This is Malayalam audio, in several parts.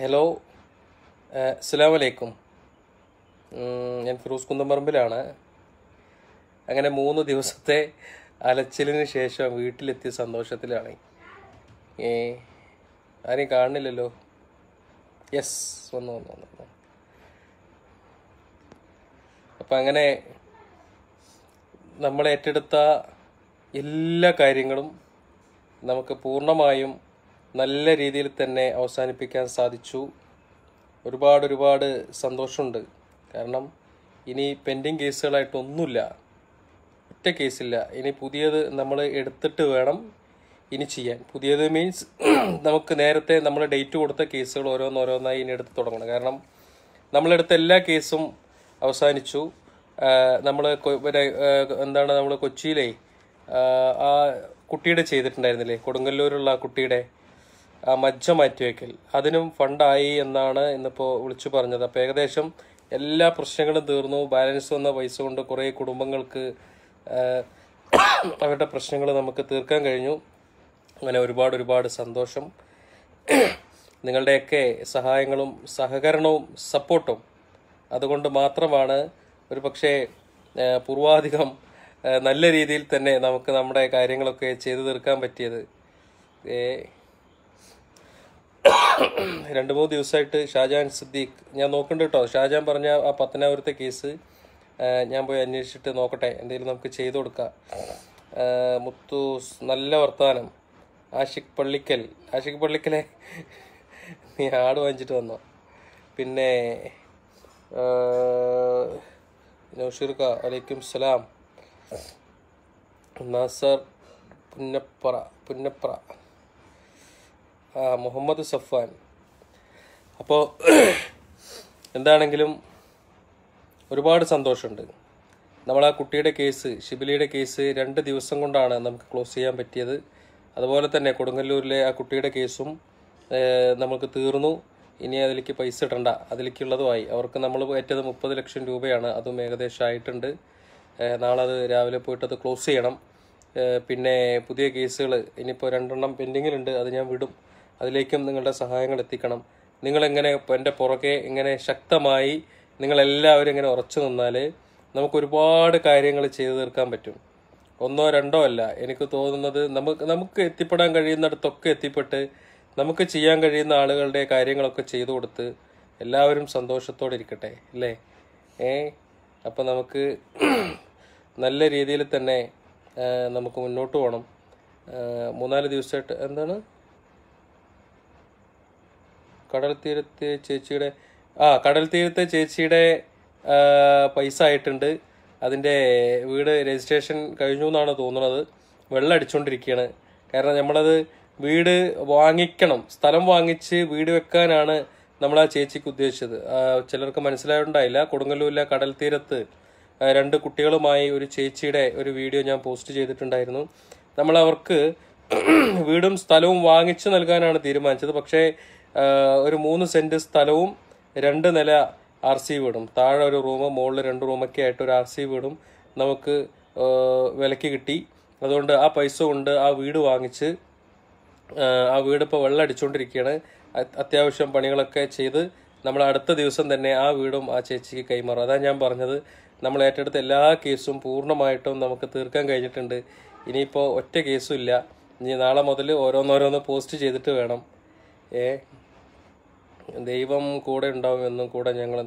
ഹലോ അസ്സാം വലൈക്കും ഞാൻ ഫിറോസ് കുന്തമ്പറമ്പിലാണ് അങ്ങനെ മൂന്ന് ദിവസത്തെ അലച്ചിലിന് ശേഷം വീട്ടിലെത്തിയ സന്തോഷത്തിലാണ് ഏ ആരെയും കാണുന്നില്ലല്ലോ യെസ് വന്നു വന്നു വന്നു അപ്പം അങ്ങനെ നമ്മൾ ഏറ്റെടുത്ത എല്ലാ കാര്യങ്ങളും നമുക്ക് പൂർണ്ണമായും നല്ല രീതിയിൽ തന്നെ അവസാനിപ്പിക്കാൻ സാധിച്ചു ഒരുപാട് ഒരുപാട് സന്തോഷമുണ്ട് കാരണം ഇനി പെൻഡിങ് കേസുകളായിട്ടൊന്നുമില്ല ഒറ്റ കേസില്ല ഇനി പുതിയത് നമ്മൾ എടുത്തിട്ട് വേണം ഇനി ചെയ്യാൻ പുതിയത് മീൻസ് നമുക്ക് നേരത്തെ നമ്മൾ ഡേറ്റ് കൊടുത്ത കേസുകൾ ഓരോന്നോരോന്നായി ഇനി എടുത്ത് തുടങ്ങണം കാരണം നമ്മളെടുത്ത എല്ലാ കേസും അവസാനിച്ചു നമ്മൾ എന്താണ് നമ്മൾ കൊച്ചിയിലെ ആ കുട്ടിയുടെ ചെയ്തിട്ടുണ്ടായിരുന്നില്ലേ കൊടുങ്ങല്ലൂരുള്ള ആ കുട്ടിയുടെ മജ്ജ മാറ്റിവെക്കൽ അതിനും ഫണ്ടായി എന്നാണ് ഇന്നിപ്പോൾ വിളിച്ചു പറഞ്ഞത് അപ്പോൾ ഏകദേശം എല്ലാ പ്രശ്നങ്ങളും തീർന്നു ബാലൻസ് വന്ന പൈസ കൊണ്ട് കുറേ കുടുംബങ്ങൾക്ക് അവരുടെ പ്രശ്നങ്ങൾ നമുക്ക് തീർക്കാൻ കഴിഞ്ഞു അങ്ങനെ ഒരുപാട് ഒരുപാട് സന്തോഷം നിങ്ങളുടെയൊക്കെ സഹായങ്ങളും സഹകരണവും സപ്പോർട്ടും അതുകൊണ്ട് മാത്രമാണ് ഒരു പക്ഷേ പൂർവാധികം നല്ല രീതിയിൽ തന്നെ നമുക്ക് നമ്മുടെ കാര്യങ്ങളൊക്കെ ചെയ്തു തീർക്കാൻ പറ്റിയത് രണ്ട് മൂന്ന് ദിവസമായിട്ട് ഷാജാൻ സിദ്ദീഖ് ഞാൻ നോക്കണ്ട കേട്ടോ ഷാജാൻ പറഞ്ഞ ആ പത്തനാപുരത്തെ കേസ് ഞാൻ പോയി അന്വേഷിച്ചിട്ട് നോക്കട്ടെ എന്തെങ്കിലും നമുക്ക് ചെയ്തു കൊടുക്കാം മുത്തൂസ് നല്ല വർത്തമാനം ആഷിഖ് പള്ളിക്കൽ ആഷിഖ് പള്ളിക്കലെ നീ ആട് വാങ്ങിച്ചിട്ട് വന്നോ പിന്നെ നൗഷീർക്ക വലൈക്കും സലാം നാസർ പുന്നപ്പറ പുന്നപ്പറ മുഹമ്മദ് സഫ്വാൻ അപ്പോൾ എന്താണെങ്കിലും ഒരുപാട് സന്തോഷമുണ്ട് നമ്മൾ ആ കുട്ടിയുടെ കേസ് ഷിബിലിയുടെ കേസ് രണ്ട് ദിവസം കൊണ്ടാണ് നമുക്ക് ക്ലോസ് ചെയ്യാൻ പറ്റിയത് അതുപോലെ തന്നെ കൊടുങ്ങല്ലൂരിലെ ആ കുട്ടിയുടെ കേസും നമുക്ക് തീർന്നു ഇനി അതിലേക്ക് പൈസ ഇടണ്ട അതിലേക്കുള്ളതുമായി അവർക്ക് നമ്മൾ ഏറ്റത് മുപ്പത് ലക്ഷം രൂപയാണ് അതും ഏകദേശം ആയിട്ടുണ്ട് നാളെ അത് രാവിലെ പോയിട്ട് അത് ക്ലോസ് ചെയ്യണം പിന്നെ പുതിയ കേസുകൾ ഇനിയിപ്പോൾ രണ്ടെണ്ണം പെൻഡിങ്ങിലുണ്ട് അത് ഞാൻ വിടും അതിലേക്കും നിങ്ങളുടെ സഹായങ്ങൾ എത്തിക്കണം നിങ്ങളെങ്ങനെ എൻ്റെ പുറകെ ഇങ്ങനെ ശക്തമായി നിങ്ങളെല്ലാവരും ഇങ്ങനെ ഉറച്ചു നിന്നാൽ നമുക്ക് ഒരുപാട് കാര്യങ്ങൾ ചെയ്തു തീർക്കാൻ പറ്റും ഒന്നോ രണ്ടോ അല്ല എനിക്ക് തോന്നുന്നത് നമുക്ക് നമുക്ക് എത്തിപ്പെടാൻ കഴിയുന്നിടത്തൊക്കെ എത്തിപ്പെട്ട് നമുക്ക് ചെയ്യാൻ കഴിയുന്ന ആളുകളുടെ കാര്യങ്ങളൊക്കെ ചെയ്തു കൊടുത്ത് എല്ലാവരും സന്തോഷത്തോടെ ഇരിക്കട്ടെ അല്ലേ ഏ അപ്പം നമുക്ക് നല്ല രീതിയിൽ തന്നെ നമുക്ക് മുന്നോട്ട് പോകണം മൂന്നാല് ദിവസമായിട്ട് എന്താണ് കടൽ തീരത്തെ ചേച്ചിയുടെ ആ കടൽ തീരത്തെ ചേച്ചിയുടെ പൈസ ആയിട്ടുണ്ട് അതിൻ്റെ വീട് രജിസ്ട്രേഷൻ കഴിഞ്ഞു എന്നാണ് തോന്നുന്നത് വെള്ളം അടിച്ചുകൊണ്ടിരിക്കുകയാണ് കാരണം നമ്മളത് വീട് വാങ്ങിക്കണം സ്ഥലം വാങ്ങിച്ച് വീട് വെക്കാനാണ് നമ്മൾ ആ ചേച്ചിക്ക് ഉദ്ദേശിച്ചത് ചിലർക്ക് മനസ്സിലായിട്ടുണ്ടായില്ല കൊടുങ്ങല്ലൂരിലെ കടൽ തീരത്ത് രണ്ട് കുട്ടികളുമായി ഒരു ചേച്ചിയുടെ ഒരു വീഡിയോ ഞാൻ പോസ്റ്റ് ചെയ്തിട്ടുണ്ടായിരുന്നു നമ്മൾ അവർക്ക് വീടും സ്ഥലവും വാങ്ങിച്ചു നൽകാനാണ് തീരുമാനിച്ചത് പക്ഷേ ഒരു മൂന്ന് സെൻറ്റ് സ്ഥലവും രണ്ട് നില ആർ സി വീടും താഴെ ഒരു റൂം മുകളിൽ രണ്ട് റൂമൊക്കെ ആയിട്ട് ഒരു ആർ സി വീടും നമുക്ക് വിലക്ക് കിട്ടി അതുകൊണ്ട് ആ പൈസ കൊണ്ട് ആ വീട് വാങ്ങിച്ച് ആ വീട് ഇപ്പോൾ വെള്ളം അടിച്ചുകൊണ്ടിരിക്കുകയാണ് അത്യാവശ്യം പണികളൊക്കെ ചെയ്ത് നമ്മൾ അടുത്ത ദിവസം തന്നെ ആ വീടും ആ ചേച്ചിക്ക് കൈമാറും അതാണ് ഞാൻ പറഞ്ഞത് നമ്മൾ ഏറ്റെടുത്ത എല്ലാ കേസും പൂർണ്ണമായിട്ടും നമുക്ക് തീർക്കാൻ കഴിഞ്ഞിട്ടുണ്ട് ഇനിയിപ്പോൾ ഒറ്റ കേസും ഇല്ല ഇനി നാളെ മുതൽ ഓരോന്നോരോന്ന് പോസ്റ്റ് ചെയ്തിട്ട് വേണം ഏ ദൈവം കൂടെ ഉണ്ടാവും എന്നും കൂടെ ഞങ്ങൾ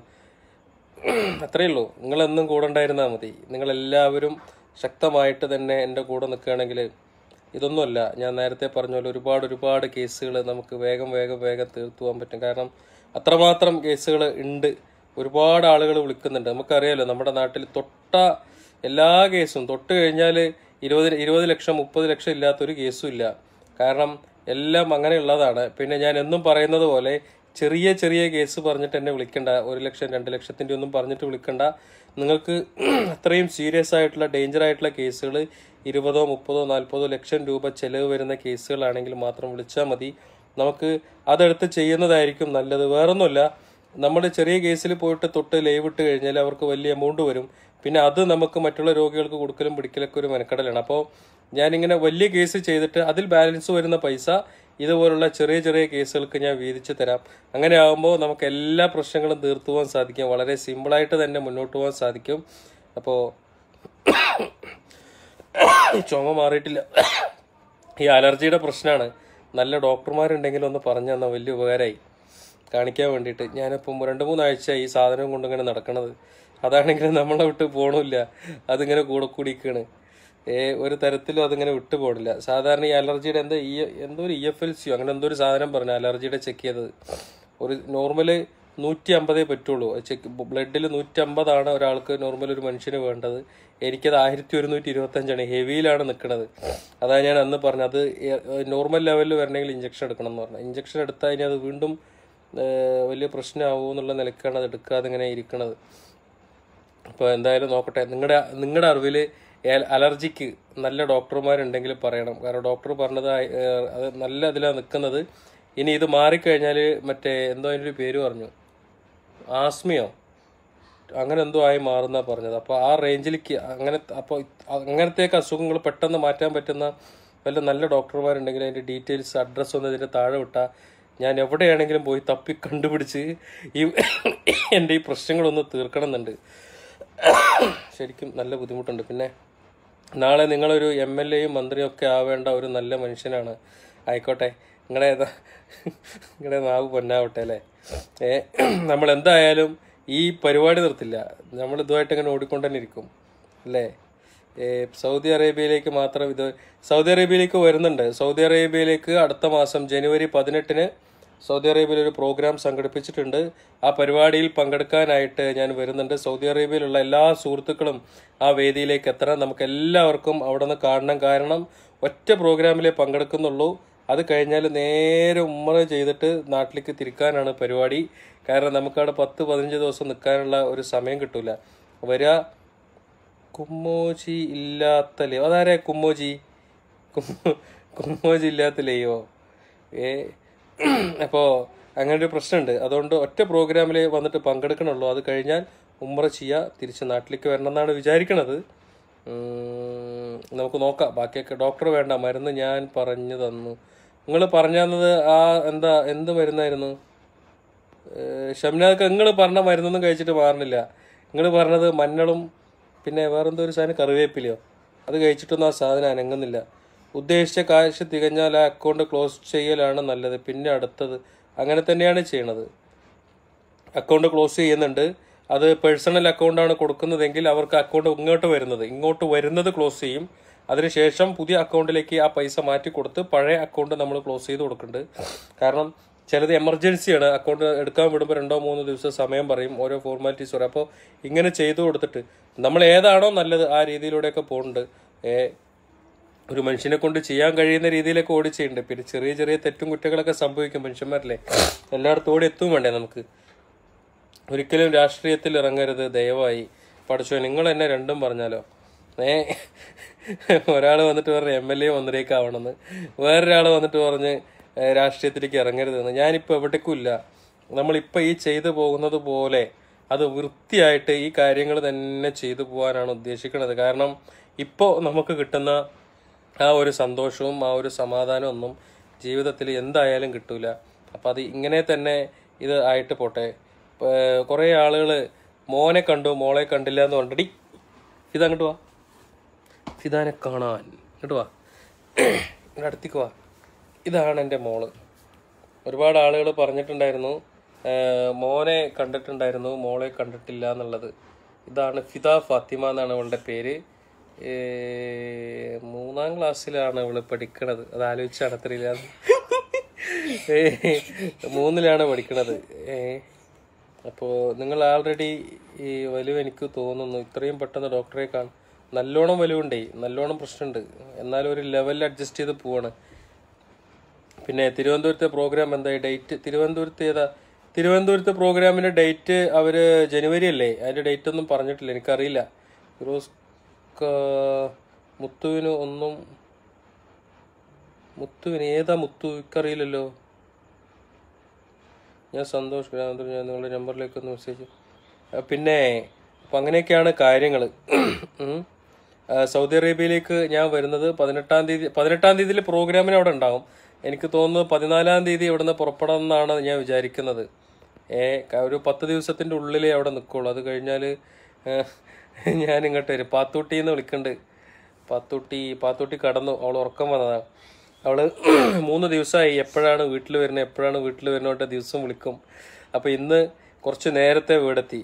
അത്രയേ ഉള്ളൂ നിങ്ങളെന്നും കൂടെ ഉണ്ടായിരുന്നാൽ മതി നിങ്ങളെല്ലാവരും ശക്തമായിട്ട് തന്നെ എൻ്റെ കൂടെ നിൽക്കുകയാണെങ്കിൽ ഇതൊന്നുമല്ല ഞാൻ നേരത്തെ പറഞ്ഞ പോലെ ഒരുപാട് ഒരുപാട് കേസുകൾ നമുക്ക് വേഗം വേഗം വേഗം തീർത്തു പോകാൻ പറ്റും കാരണം അത്രമാത്രം കേസുകൾ ഉണ്ട് ഒരുപാട് ആളുകൾ വിളിക്കുന്നുണ്ട് നമുക്കറിയാമല്ലോ നമ്മുടെ നാട്ടിൽ തൊട്ട എല്ലാ കേസും തൊട്ട് കഴിഞ്ഞാൽ ഇരുപത് ഇരുപത് ലക്ഷം മുപ്പത് ലക്ഷം ഇല്ലാത്തൊരു കേസും ഇല്ല കാരണം എല്ലാം അങ്ങനെയുള്ളതാണ് പിന്നെ ഞാൻ എന്നും പറയുന്നത് പോലെ ചെറിയ ചെറിയ കേസ് പറഞ്ഞിട്ട് എന്നെ വിളിക്കണ്ട ഒരു ലക്ഷം രണ്ട് ലക്ഷത്തിൻ്റെ ഒന്നും പറഞ്ഞിട്ട് വിളിക്കണ്ട നിങ്ങൾക്ക് അത്രയും സീരിയസ് ആയിട്ടുള്ള ഡേഞ്ചർ ആയിട്ടുള്ള കേസുകൾ ഇരുപതോ മുപ്പതോ നാൽപ്പതോ ലക്ഷം രൂപ ചിലവ് വരുന്ന കേസുകളാണെങ്കിൽ മാത്രം വിളിച്ചാൽ മതി നമുക്ക് അതെടുത്ത് ചെയ്യുന്നതായിരിക്കും നല്ലത് വേറൊന്നുമല്ല നമ്മുടെ ചെറിയ കേസിൽ പോയിട്ട് തൊട്ട് ലൈവ് ഇട്ട് കഴിഞ്ഞാൽ അവർക്ക് വലിയ എമൗണ്ട് വരും പിന്നെ അത് നമുക്ക് മറ്റുള്ള രോഗികൾക്ക് കൊടുക്കലും പിടിക്കലൊക്കെ ഒരു മെനക്കെടലാണ് അപ്പോൾ ഞാനിങ്ങനെ വലിയ കേസ് ചെയ്തിട്ട് അതിൽ ബാലൻസ് വരുന്ന പൈസ ഇതുപോലുള്ള ചെറിയ ചെറിയ കേസുകൾക്ക് ഞാൻ വീതിച്ചു തരാം അങ്ങനെ ആകുമ്പോൾ നമുക്ക് എല്ലാ പ്രശ്നങ്ങളും തീർത്തു പോകാൻ സാധിക്കും വളരെ സിമ്പിളായിട്ട് തന്നെ മുന്നോട്ട് പോകാൻ സാധിക്കും അപ്പോൾ ചുമ മാറിയിട്ടില്ല ഈ അലർജിയുടെ പ്രശ്നമാണ് നല്ല ഡോക്ടർമാരുണ്ടെങ്കിൽ ഒന്ന് പറഞ്ഞു തന്നാൽ വലിയ ഉപകാരമായി കാണിക്കാൻ വേണ്ടിയിട്ട് ഞാനിപ്പം രണ്ട് മൂന്നാഴ്ച ഈ സാധനം കൊണ്ടിങ്ങനെ നടക്കണത് അതാണെങ്കിൽ നമ്മളെ വിട്ട് പോകണമില്ല അതിങ്ങനെ കൂടെ കൂടിക്കാണ് ഒരു തരത്തിലും അതിങ്ങനെ വിട്ടുപോടില്ല സാധാരണ ഈ അലർജിയുടെ എന്താ ഈ എന്തോ ഒരു ഇ എഫ് എൽ സിയോ അങ്ങനെ എന്തോ ഒരു സാധനം പറഞ്ഞു അലർജിയുടെ ചെക്ക് ചെയ്തത് ഒരു നോർമല് നൂറ്റി അമ്പതേ പറ്റുള്ളൂ ചെക്ക് ബ്ലഡിൽ അമ്പതാണ് ഒരാൾക്ക് നോർമൽ ഒരു മനുഷ്യന് വേണ്ടത് എനിക്കത് ആയിരത്തി ഒരുന്നൂറ്റി ഇരുപത്തഞ്ചാണ് ഹെവിയിലാണ് നിൽക്കുന്നത് അതാണ് ഞാൻ അന്ന് പറഞ്ഞത് അത് നോർമൽ ലെവലിൽ വരണമെങ്കിൽ ഇഞ്ചക്ഷൻ എടുക്കണം എന്ന് പറഞ്ഞു ഇഞ്ചക്ഷൻ എടുത്താൽ ഇനി അത് വീണ്ടും വലിയ പ്രശ്നമാവുമോ എന്നുള്ള നിലക്കാണ് അത് എടുക്കാതെ ഇങ്ങനെ ഇരിക്കുന്നത് അപ്പോൾ എന്തായാലും നോക്കട്ടെ നിങ്ങളുടെ നിങ്ങളുടെ അറിവിൽ അലർജിക്ക് നല്ല ഡോക്ടർമാരുണ്ടെങ്കിൽ പറയണം കാരണം ഡോക്ടർ പറഞ്ഞത് അത് നല്ല ഇതിലാണ് നിൽക്കുന്നത് ഇനി ഇത് മാറിക്കഴിഞ്ഞാൽ മറ്റേ എന്തോ അതിൻ്റെ ഒരു പേര് പറഞ്ഞു ആസ്മിയോ അങ്ങനെ എന്തോ ആയി മാറുന്ന പറഞ്ഞത് അപ്പോൾ ആ റേഞ്ചിലേക്ക് അങ്ങനെ അപ്പോൾ അങ്ങനത്തേക്ക് അസുഖങ്ങൾ പെട്ടെന്ന് മാറ്റാൻ പറ്റുന്ന വല്ല നല്ല ഡോക്ടർമാരുണ്ടെങ്കിൽ അതിൻ്റെ ഡീറ്റെയിൽസ് അഡ്രസ്സ് ഒന്ന് ഇതിൻ്റെ താഴെ വിട്ടാൽ ഞാൻ എവിടെയാണെങ്കിലും പോയി തപ്പി കണ്ടുപിടിച്ച് ഈ എൻ്റെ ഈ പ്രശ്നങ്ങളൊന്ന് തീർക്കണം എന്നുണ്ട് ശരിക്കും നല്ല ബുദ്ധിമുട്ടുണ്ട് പിന്നെ നാളെ നിങ്ങളൊരു എം എൽ എയും മന്ത്രിയും ഒക്കെ ആവേണ്ട ഒരു നല്ല മനുഷ്യനാണ് ആയിക്കോട്ടെ നിങ്ങളെ നിങ്ങളുടെ നാവ് പൊന്നാവട്ടെ അല്ലേ ഏ നമ്മൾ എന്തായാലും ഈ പരിപാടി നിർത്തില്ല നമ്മൾ ഇതുമായിട്ട് ഇങ്ങനെ ഓടിക്കൊണ്ടുതന്നെ ഇരിക്കും അല്ലേ സൗദി അറേബ്യയിലേക്ക് മാത്രം ഇത് സൗദി അറേബ്യയിലേക്ക് വരുന്നുണ്ട് സൗദി അറേബ്യയിലേക്ക് അടുത്ത മാസം ജനുവരി പതിനെട്ടിന് സൗദി അറേബ്യയിൽ ഒരു പ്രോഗ്രാം സംഘടിപ്പിച്ചിട്ടുണ്ട് ആ പരിപാടിയിൽ പങ്കെടുക്കാനായിട്ട് ഞാൻ വരുന്നുണ്ട് സൗദി അറേബ്യയിലുള്ള എല്ലാ സുഹൃത്തുക്കളും ആ വേദിയിലേക്ക് എത്തണം നമുക്ക് എല്ലാവർക്കും അവിടെ നിന്ന് കാണണം കാരണം ഒറ്റ പ്രോഗ്രാമിലേ പങ്കെടുക്കുന്നുള്ളൂ അത് കഴിഞ്ഞാൽ നേരെ ഉമ്മറ ചെയ്തിട്ട് നാട്ടിലേക്ക് തിരിക്കാനാണ് പരിപാടി കാരണം നമുക്കവിടെ പത്ത് പതിനഞ്ച് ദിവസം നിൽക്കാനുള്ള ഒരു സമയം കിട്ടൂല വരിക കുമ്മോജി ലയോ അതാരെ കുമ്മോജി കുമ്മോജി ലയോ ഏ അപ്പോൾ അങ്ങനെ ഒരു പ്രശ്നമുണ്ട് അതുകൊണ്ട് ഒറ്റ പ്രോഗ്രാമിൽ വന്നിട്ട് പങ്കെടുക്കണുള്ളൂ അത് കഴിഞ്ഞാൽ ഉമ്ര ചെയ്യുക തിരിച്ച് നാട്ടിലേക്ക് വരണം എന്നാണ് വിചാരിക്കണത് നമുക്ക് നോക്കാം ബാക്കിയൊക്കെ ഡോക്ടർ വേണ്ട മരുന്ന് ഞാൻ പറഞ്ഞു തന്നു നിങ്ങൾ പറഞ്ഞു തന്നത് ആ എന്താ എന്ത് മരുന്നായിരുന്നു ഷംനാദ് നിങ്ങൾ പറഞ്ഞ മരുന്നൊന്നും കഴിച്ചിട്ട് മാറണില്ല നിങ്ങൾ പറഞ്ഞത് മഞ്ഞളും പിന്നെ വേറെന്തോ ഒരു സാധനം കറിവേപ്പിലയോ അത് കഴിച്ചിട്ടൊന്നും ആ സാധനം അനങ്ങുന്നില്ല ഉദ്ദേശിച്ച കാശ് തികഞ്ഞാൽ ആ അക്കൗണ്ട് ക്ലോസ് ചെയ്യലാണ് നല്ലത് പിന്നെ അടുത്തത് അങ്ങനെ തന്നെയാണ് ചെയ്യണത് അക്കൗണ്ട് ക്ലോസ് ചെയ്യുന്നുണ്ട് അത് പേഴ്സണൽ അക്കൗണ്ടാണ് കൊടുക്കുന്നതെങ്കിൽ അവർക്ക് അക്കൗണ്ട് ഇങ്ങോട്ട് വരുന്നത് ഇങ്ങോട്ട് വരുന്നത് ക്ലോസ് ചെയ്യും അതിനുശേഷം പുതിയ അക്കൗണ്ടിലേക്ക് ആ പൈസ മാറ്റി കൊടുത്ത് പഴയ അക്കൗണ്ട് നമ്മൾ ക്ലോസ് ചെയ്ത് കൊടുക്കുന്നുണ്ട് കാരണം ചിലത് എമർജൻസിയാണ് അക്കൗണ്ട് എടുക്കാൻ വിടുമ്പോൾ രണ്ടോ മൂന്നോ ദിവസം സമയം പറയും ഓരോ ഫോർമാലിറ്റീസ് വരും അപ്പോൾ ഇങ്ങനെ ചെയ്തു കൊടുത്തിട്ട് നമ്മൾ ഏതാണോ നല്ലത് ആ രീതിയിലൂടെയൊക്കെ പോകുന്നുണ്ട് ഒരു മനുഷ്യനെ കൊണ്ട് ചെയ്യാൻ കഴിയുന്ന രീതിയിലൊക്കെ ഓടിച്ചുണ്ട് പിന്നെ ചെറിയ ചെറിയ തെറ്റും കുറ്റങ്ങളൊക്കെ സംഭവിക്കും മനുഷ്യന്മാരല്ലേ എല്ലായിടത്തും ഓടി എത്തും വേണ്ടേ നമുക്ക് ഒരിക്കലും രാഷ്ട്രീയത്തിൽ ഇറങ്ങരുത് ദയവായി പഠിച്ചോ നിങ്ങൾ എന്നെ രണ്ടും പറഞ്ഞാലോ ഏ ഒരാൾ വന്നിട്ട് പറഞ്ഞ് എം എൽ എ മന്ത്രിയൊക്കെയാവണമെന്ന് വേറൊരാൾ വന്നിട്ട് പറഞ്ഞ് രാഷ്ട്രീയത്തിലേക്ക് ഇറങ്ങരുതെന്ന് ഞാനിപ്പോൾ എവിടേക്കുമില്ല നമ്മളിപ്പോൾ ഈ ചെയ്തു പോകുന്നത് പോലെ അത് വൃത്തിയായിട്ട് ഈ കാര്യങ്ങൾ തന്നെ ചെയ്തു പോകാനാണ് ഉദ്ദേശിക്കുന്നത് കാരണം ഇപ്പോൾ നമുക്ക് കിട്ടുന്ന ആ ഒരു സന്തോഷവും ആ ഒരു സമാധാനവും ഒന്നും ജീവിതത്തിൽ എന്തായാലും കിട്ടൂല അപ്പം അത് ഇങ്ങനെ തന്നെ ഇത് ആയിട്ട് പോട്ടെ കുറേ ആളുകൾ മോനെ കണ്ടു മോളെ കണ്ടില്ല എന്ന് പറഞ്ഞിട്ട് ഫിത അങ്ങോട്ട് വാ ഫിദാനെ കാണാൻ ഇങ്ങോട്ട് വാ ഇങ്ങോട്ട് അടുത്തേക്ക് വാ ഇതാണ് എൻ്റെ മോള് ഒരുപാട് ആളുകൾ പറഞ്ഞിട്ടുണ്ടായിരുന്നു മോനെ കണ്ടിട്ടുണ്ടായിരുന്നു മോളെ കണ്ടിട്ടില്ല എന്നുള്ളത് ഇതാണ് ഫിദ ഫാത്തിമ എന്നാണ് അവളുടെ പേര് മൂന്നാം ക്ലാസ്സിലാണ് അവള് പഠിക്കണത് അത് ആലോചിച്ചാണ് അത്രയില്ല മൂന്നിലാണ് പഠിക്കണത് അപ്പോ നിങ്ങൾ ആൾറെഡി ഈ വലിവ് എനിക്ക് തോന്നുന്നു ഇത്രയും പെട്ടെന്ന് ഡോക്ടറെ കാണും നല്ലോണം വലിവുണ്ടേ നല്ലോണം പ്രശ്നമുണ്ട് എന്നാലും ഒരു ലെവലിൽ അഡ്ജസ്റ്റ് ചെയ്ത് പോവാണ് പിന്നെ തിരുവനന്തപുരത്തെ പ്രോഗ്രാം എന്തായി ഡേറ്റ് തിരുവനന്തപുരത്ത് ഏതാ തിരുവനന്തപുരത്തെ പ്രോഗ്രാമിന്റെ ഡേറ്റ് അവര് ജനുവരി അല്ലേ അതിന്റെ ഡേറ്റ് ഒന്നും പറഞ്ഞിട്ടില്ല എനിക്കറിയില്ല ഫിറോസ് മുത്തുവിന് ഒന്നും മുത്തുവിന് ഏതാ മുത്തു ഇക്കറിയില്ലല്ലോ ഞാൻ സന്തോഷ് ഗ്രാമത്തിൽ ഞാൻ നിങ്ങളുടെ നമ്പറിലേക്ക് ഒന്ന് മെസ്സേജ് പിന്നെ അപ്പം അങ്ങനെയൊക്കെയാണ് കാര്യങ്ങൾ സൗദി അറേബ്യയിലേക്ക് ഞാൻ വരുന്നത് പതിനെട്ടാം തീയതി പതിനെട്ടാം തീയതിയിൽ പ്രോഗ്രാമിന് അവിടെ ഉണ്ടാകും എനിക്ക് തോന്നുന്നു പതിനാലാം തീയതി ഇവിടുന്ന് പുറപ്പെടണം എന്നാണ് ഞാൻ വിചാരിക്കുന്നത് ഏ ഒരു പത്ത് ദിവസത്തിൻ്റെ ഉള്ളിലേ അവിടെ നിൽക്കുകയുള്ളൂ അത് കഴിഞ്ഞാൽ ഞാൻ ഇങ്ങോട്ട് വരും പാത്തൂട്ടി എന്ന് വിളിക്കുന്നുണ്ട് പാത്തൂട്ടി പാത്തൂട്ടി കടന്നു അവൾ ഉറക്കം വന്നതാണ് അവൾ മൂന്ന് ദിവസമായി എപ്പോഴാണ് വീട്ടിൽ വരുന്നത് എപ്പോഴാണ് വീട്ടിൽ വരുന്നോട്ട് ദിവസം വിളിക്കും അപ്പോൾ ഇന്ന് കുറച്ച് നേരത്തെ വീടെത്തി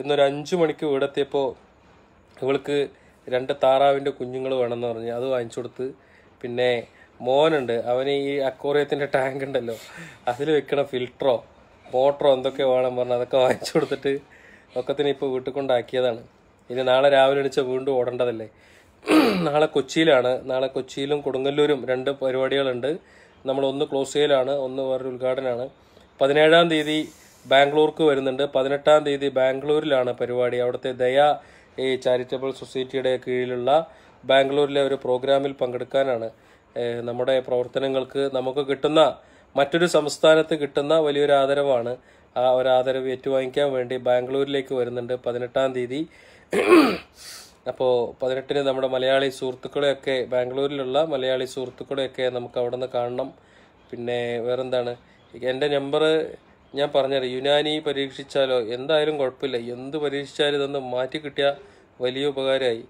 ഇന്നൊരു അഞ്ച് മണിക്ക് വീടെത്തിയപ്പോൾ ഇവൾക്ക് രണ്ട് താറാവിൻ്റെ കുഞ്ഞുങ്ങൾ വേണമെന്ന് പറഞ്ഞ് അത് വാങ്ങിച്ചു കൊടുത്ത് പിന്നെ മോനുണ്ട് അവന് ഈ അക്കോറിയത്തിൻ്റെ ടാങ്ക് ഉണ്ടല്ലോ അതിൽ വെക്കണ ഫിൽട്ടറോ മോട്ടറോ എന്തൊക്കെ വേണം പറഞ്ഞ് അതൊക്കെ വാങ്ങിച്ചു കൊടുത്തിട്ട് ഒക്കത്തിന് ഇപ്പോൾ വീട്ടിൽ കൊണ്ടാക്കിയതാണ് ഇനി നാളെ രാവിലെ എണിച്ച വീണ്ടും ഓടേണ്ടതല്ലേ നാളെ കൊച്ചിയിലാണ് നാളെ കൊച്ചിയിലും കൊടുങ്ങല്ലൂരും രണ്ട് പരിപാടികളുണ്ട് നമ്മൾ ഒന്ന് ക്ലോസ് ചെയ്യലാണ് ഒന്ന് വേറൊരു ഉദ്ഘാടനമാണ് പതിനേഴാം തീയതി ബാംഗ്ലൂർക്ക് വരുന്നുണ്ട് പതിനെട്ടാം തീയതി ബാംഗ്ലൂരിലാണ് പരിപാടി അവിടുത്തെ ദയ ഈ ചാരിറ്റബിൾ സൊസൈറ്റിയുടെ കീഴിലുള്ള ബാംഗ്ലൂരിലെ ഒരു പ്രോഗ്രാമിൽ പങ്കെടുക്കാനാണ് നമ്മുടെ പ്രവർത്തനങ്ങൾക്ക് നമുക്ക് കിട്ടുന്ന മറ്റൊരു സംസ്ഥാനത്ത് കിട്ടുന്ന വലിയൊരു ആദരവാണ് ആ ഒരു ആദരവ് ഏറ്റുവാങ്ങിക്കാൻ വേണ്ടി ബാംഗ്ലൂരിലേക്ക് വരുന്നുണ്ട് പതിനെട്ടാം തീയതി അപ്പോൾ പതിനെട്ടിന് നമ്മുടെ മലയാളി സുഹൃത്തുക്കളെയൊക്കെ ബാംഗ്ലൂരിലുള്ള മലയാളി സുഹൃത്തുക്കളെയൊക്കെ നമുക്ക് അവിടെ നിന്ന് കാണണം പിന്നെ വേറെന്താണ് എൻ്റെ നമ്പർ ഞാൻ പറഞ്ഞത് യുനാനി പരീക്ഷിച്ചാലോ എന്തായാലും കുഴപ്പമില്ല എന്ത് പരീക്ഷിച്ചാലും ഇതൊന്ന് മാറ്റി കിട്ടിയാൽ വലിയ ഉപകാരമായി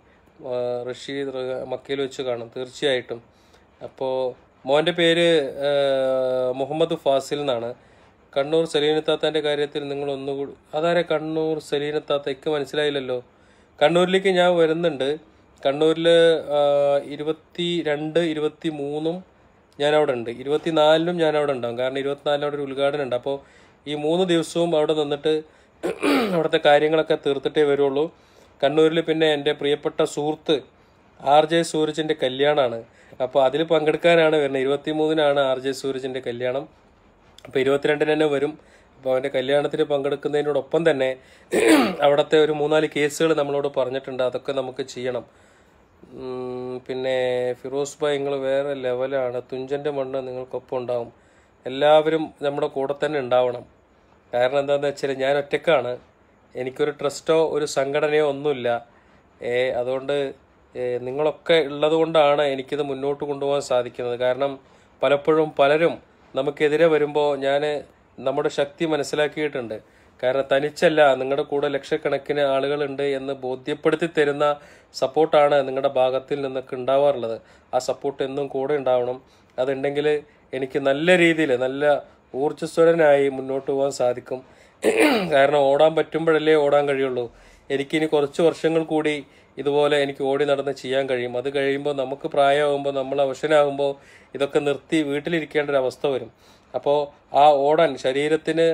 റഷീദ് മക്കയിൽ വെച്ച് കാണും തീർച്ചയായിട്ടും അപ്പോൾ മോൻ്റെ പേര് മുഹമ്മദ് ഫാസിൽ എന്നാണ് കണ്ണൂർ സലീനത്താത്തൻ്റെ കാര്യത്തിൽ നിങ്ങൾ ഒന്നുകൂടി അതാരെ കണ്ണൂർ എനിക്ക് മനസ്സിലായില്ലല്ലോ കണ്ണൂരിലേക്ക് ഞാൻ വരുന്നുണ്ട് കണ്ണൂരിൽ ഇരുപത്തി രണ്ട് ഇരുപത്തി മൂന്നും ഞാൻ അവിടെ ഉണ്ട് ഇരുപത്തിനാലിനും ഞാൻ അവിടെ ഉണ്ടാവും കാരണം ഇരുപത്തിനാലിന് അവിടെ ഒരു ഉദ്ഘാടനം ഉണ്ട് അപ്പോൾ ഈ മൂന്ന് ദിവസവും അവിടെ നിന്നിട്ട് അവിടുത്തെ കാര്യങ്ങളൊക്കെ തീർത്തിട്ടേ വരുള്ളൂ കണ്ണൂരിൽ പിന്നെ എൻ്റെ പ്രിയപ്പെട്ട സുഹൃത്ത് ആർ ജെ സൂരജിൻ്റെ കല്യാണമാണ് അപ്പോൾ അതിൽ പങ്കെടുക്കാനാണ് വരുന്നത് ഇരുപത്തി മൂന്നിനാണ് ആർ ജെ സൂരജിൻ്റെ കല്യാണം അപ്പോൾ ഇരുപത്തിരണ്ടിന് തന്നെ വരും അപ്പോൾ അവൻ്റെ കല്യാണത്തിൽ പങ്കെടുക്കുന്നതിനോടൊപ്പം തന്നെ അവിടുത്തെ ഒരു മൂന്നാല് കേസുകൾ നമ്മളോട് പറഞ്ഞിട്ടുണ്ട് അതൊക്കെ നമുക്ക് ചെയ്യണം പിന്നെ ഫിറോസ് ഭായ് നിങ്ങൾ വേറെ ലെവലാണ് തുഞ്ചൻ്റെ മണ്ണ് നിങ്ങൾക്കൊപ്പം ഉണ്ടാവും എല്ലാവരും നമ്മുടെ കൂടെ തന്നെ ഉണ്ടാവണം കാരണം എന്താണെന്ന് വെച്ചാൽ ഞാൻ ഒറ്റക്കാണ് എനിക്കൊരു ട്രസ്റ്റോ ഒരു സംഘടനയോ ഒന്നുമില്ല അതുകൊണ്ട് നിങ്ങളൊക്കെ ഉള്ളത് കൊണ്ടാണ് എനിക്കിത് മുന്നോട്ട് കൊണ്ടുപോകാൻ സാധിക്കുന്നത് കാരണം പലപ്പോഴും പലരും നമുക്കെതിരെ വരുമ്പോൾ ഞാൻ നമ്മുടെ ശക്തി മനസ്സിലാക്കിയിട്ടുണ്ട് കാരണം തനിച്ചല്ല നിങ്ങളുടെ കൂടെ ലക്ഷക്കണക്കിന് ആളുകളുണ്ട് എന്ന് ബോധ്യപ്പെടുത്തി തരുന്ന സപ്പോർട്ടാണ് നിങ്ങളുടെ ഭാഗത്തിൽ നിന്നൊക്കെ ഉണ്ടാവാറുള്ളത് ആ സപ്പോർട്ട് എന്നും കൂടെ ഉണ്ടാവണം അതുണ്ടെങ്കിൽ എനിക്ക് നല്ല രീതിയിൽ നല്ല ഊർജ്ജസ്വരനായി മുന്നോട്ട് പോകാൻ സാധിക്കും കാരണം ഓടാൻ പറ്റുമ്പോഴല്ലേ ഓടാൻ കഴിയുള്ളൂ എനിക്കിനി കുറച്ച് വർഷങ്ങൾ കൂടി ഇതുപോലെ എനിക്ക് ഓടി നടന്ന് ചെയ്യാൻ കഴിയും അത് കഴിയുമ്പോൾ നമുക്ക് പ്രായമാകുമ്പോൾ നമ്മൾ അവശനാകുമ്പോൾ ഇതൊക്കെ നിർത്തി വീട്ടിലിരിക്കേണ്ട ഒരു അവസ്ഥ വരും അപ്പോൾ ആ ഓടാൻ ശരീരത്തിന്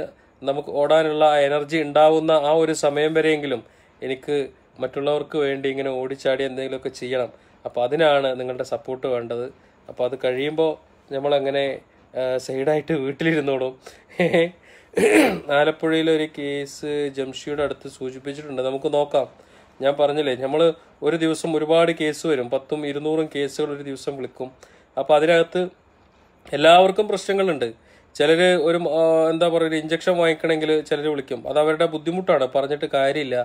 നമുക്ക് ഓടാനുള്ള എനർജി ഉണ്ടാവുന്ന ആ ഒരു സമയം വരെയെങ്കിലും എനിക്ക് മറ്റുള്ളവർക്ക് വേണ്ടി ഇങ്ങനെ ഓടിച്ചാടി എന്തെങ്കിലുമൊക്കെ ചെയ്യണം അപ്പോൾ അതിനാണ് നിങ്ങളുടെ സപ്പോർട്ട് വേണ്ടത് അപ്പോൾ അത് കഴിയുമ്പോൾ നമ്മളങ്ങനെ സൈഡായിട്ട് വീട്ടിലിരുന്നോളും ആലപ്പുഴയിലൊരു കേസ് ജംഷിയുടെ അടുത്ത് സൂചിപ്പിച്ചിട്ടുണ്ട് നമുക്ക് നോക്കാം ഞാൻ പറഞ്ഞില്ലേ നമ്മൾ ഒരു ദിവസം ഒരുപാട് കേസ് വരും പത്തും ഇരുന്നൂറും കേസുകൾ ഒരു ദിവസം വിളിക്കും അപ്പോൾ അതിനകത്ത് എല്ലാവർക്കും പ്രശ്നങ്ങളുണ്ട് ചിലർ ഒരു എന്താ പറയുക ഇഞ്ചക്ഷൻ വാങ്ങിക്കണമെങ്കിൽ ചിലർ വിളിക്കും അത് അവരുടെ ബുദ്ധിമുട്ടാണ് പറഞ്ഞിട്ട് കാര്യമില്ല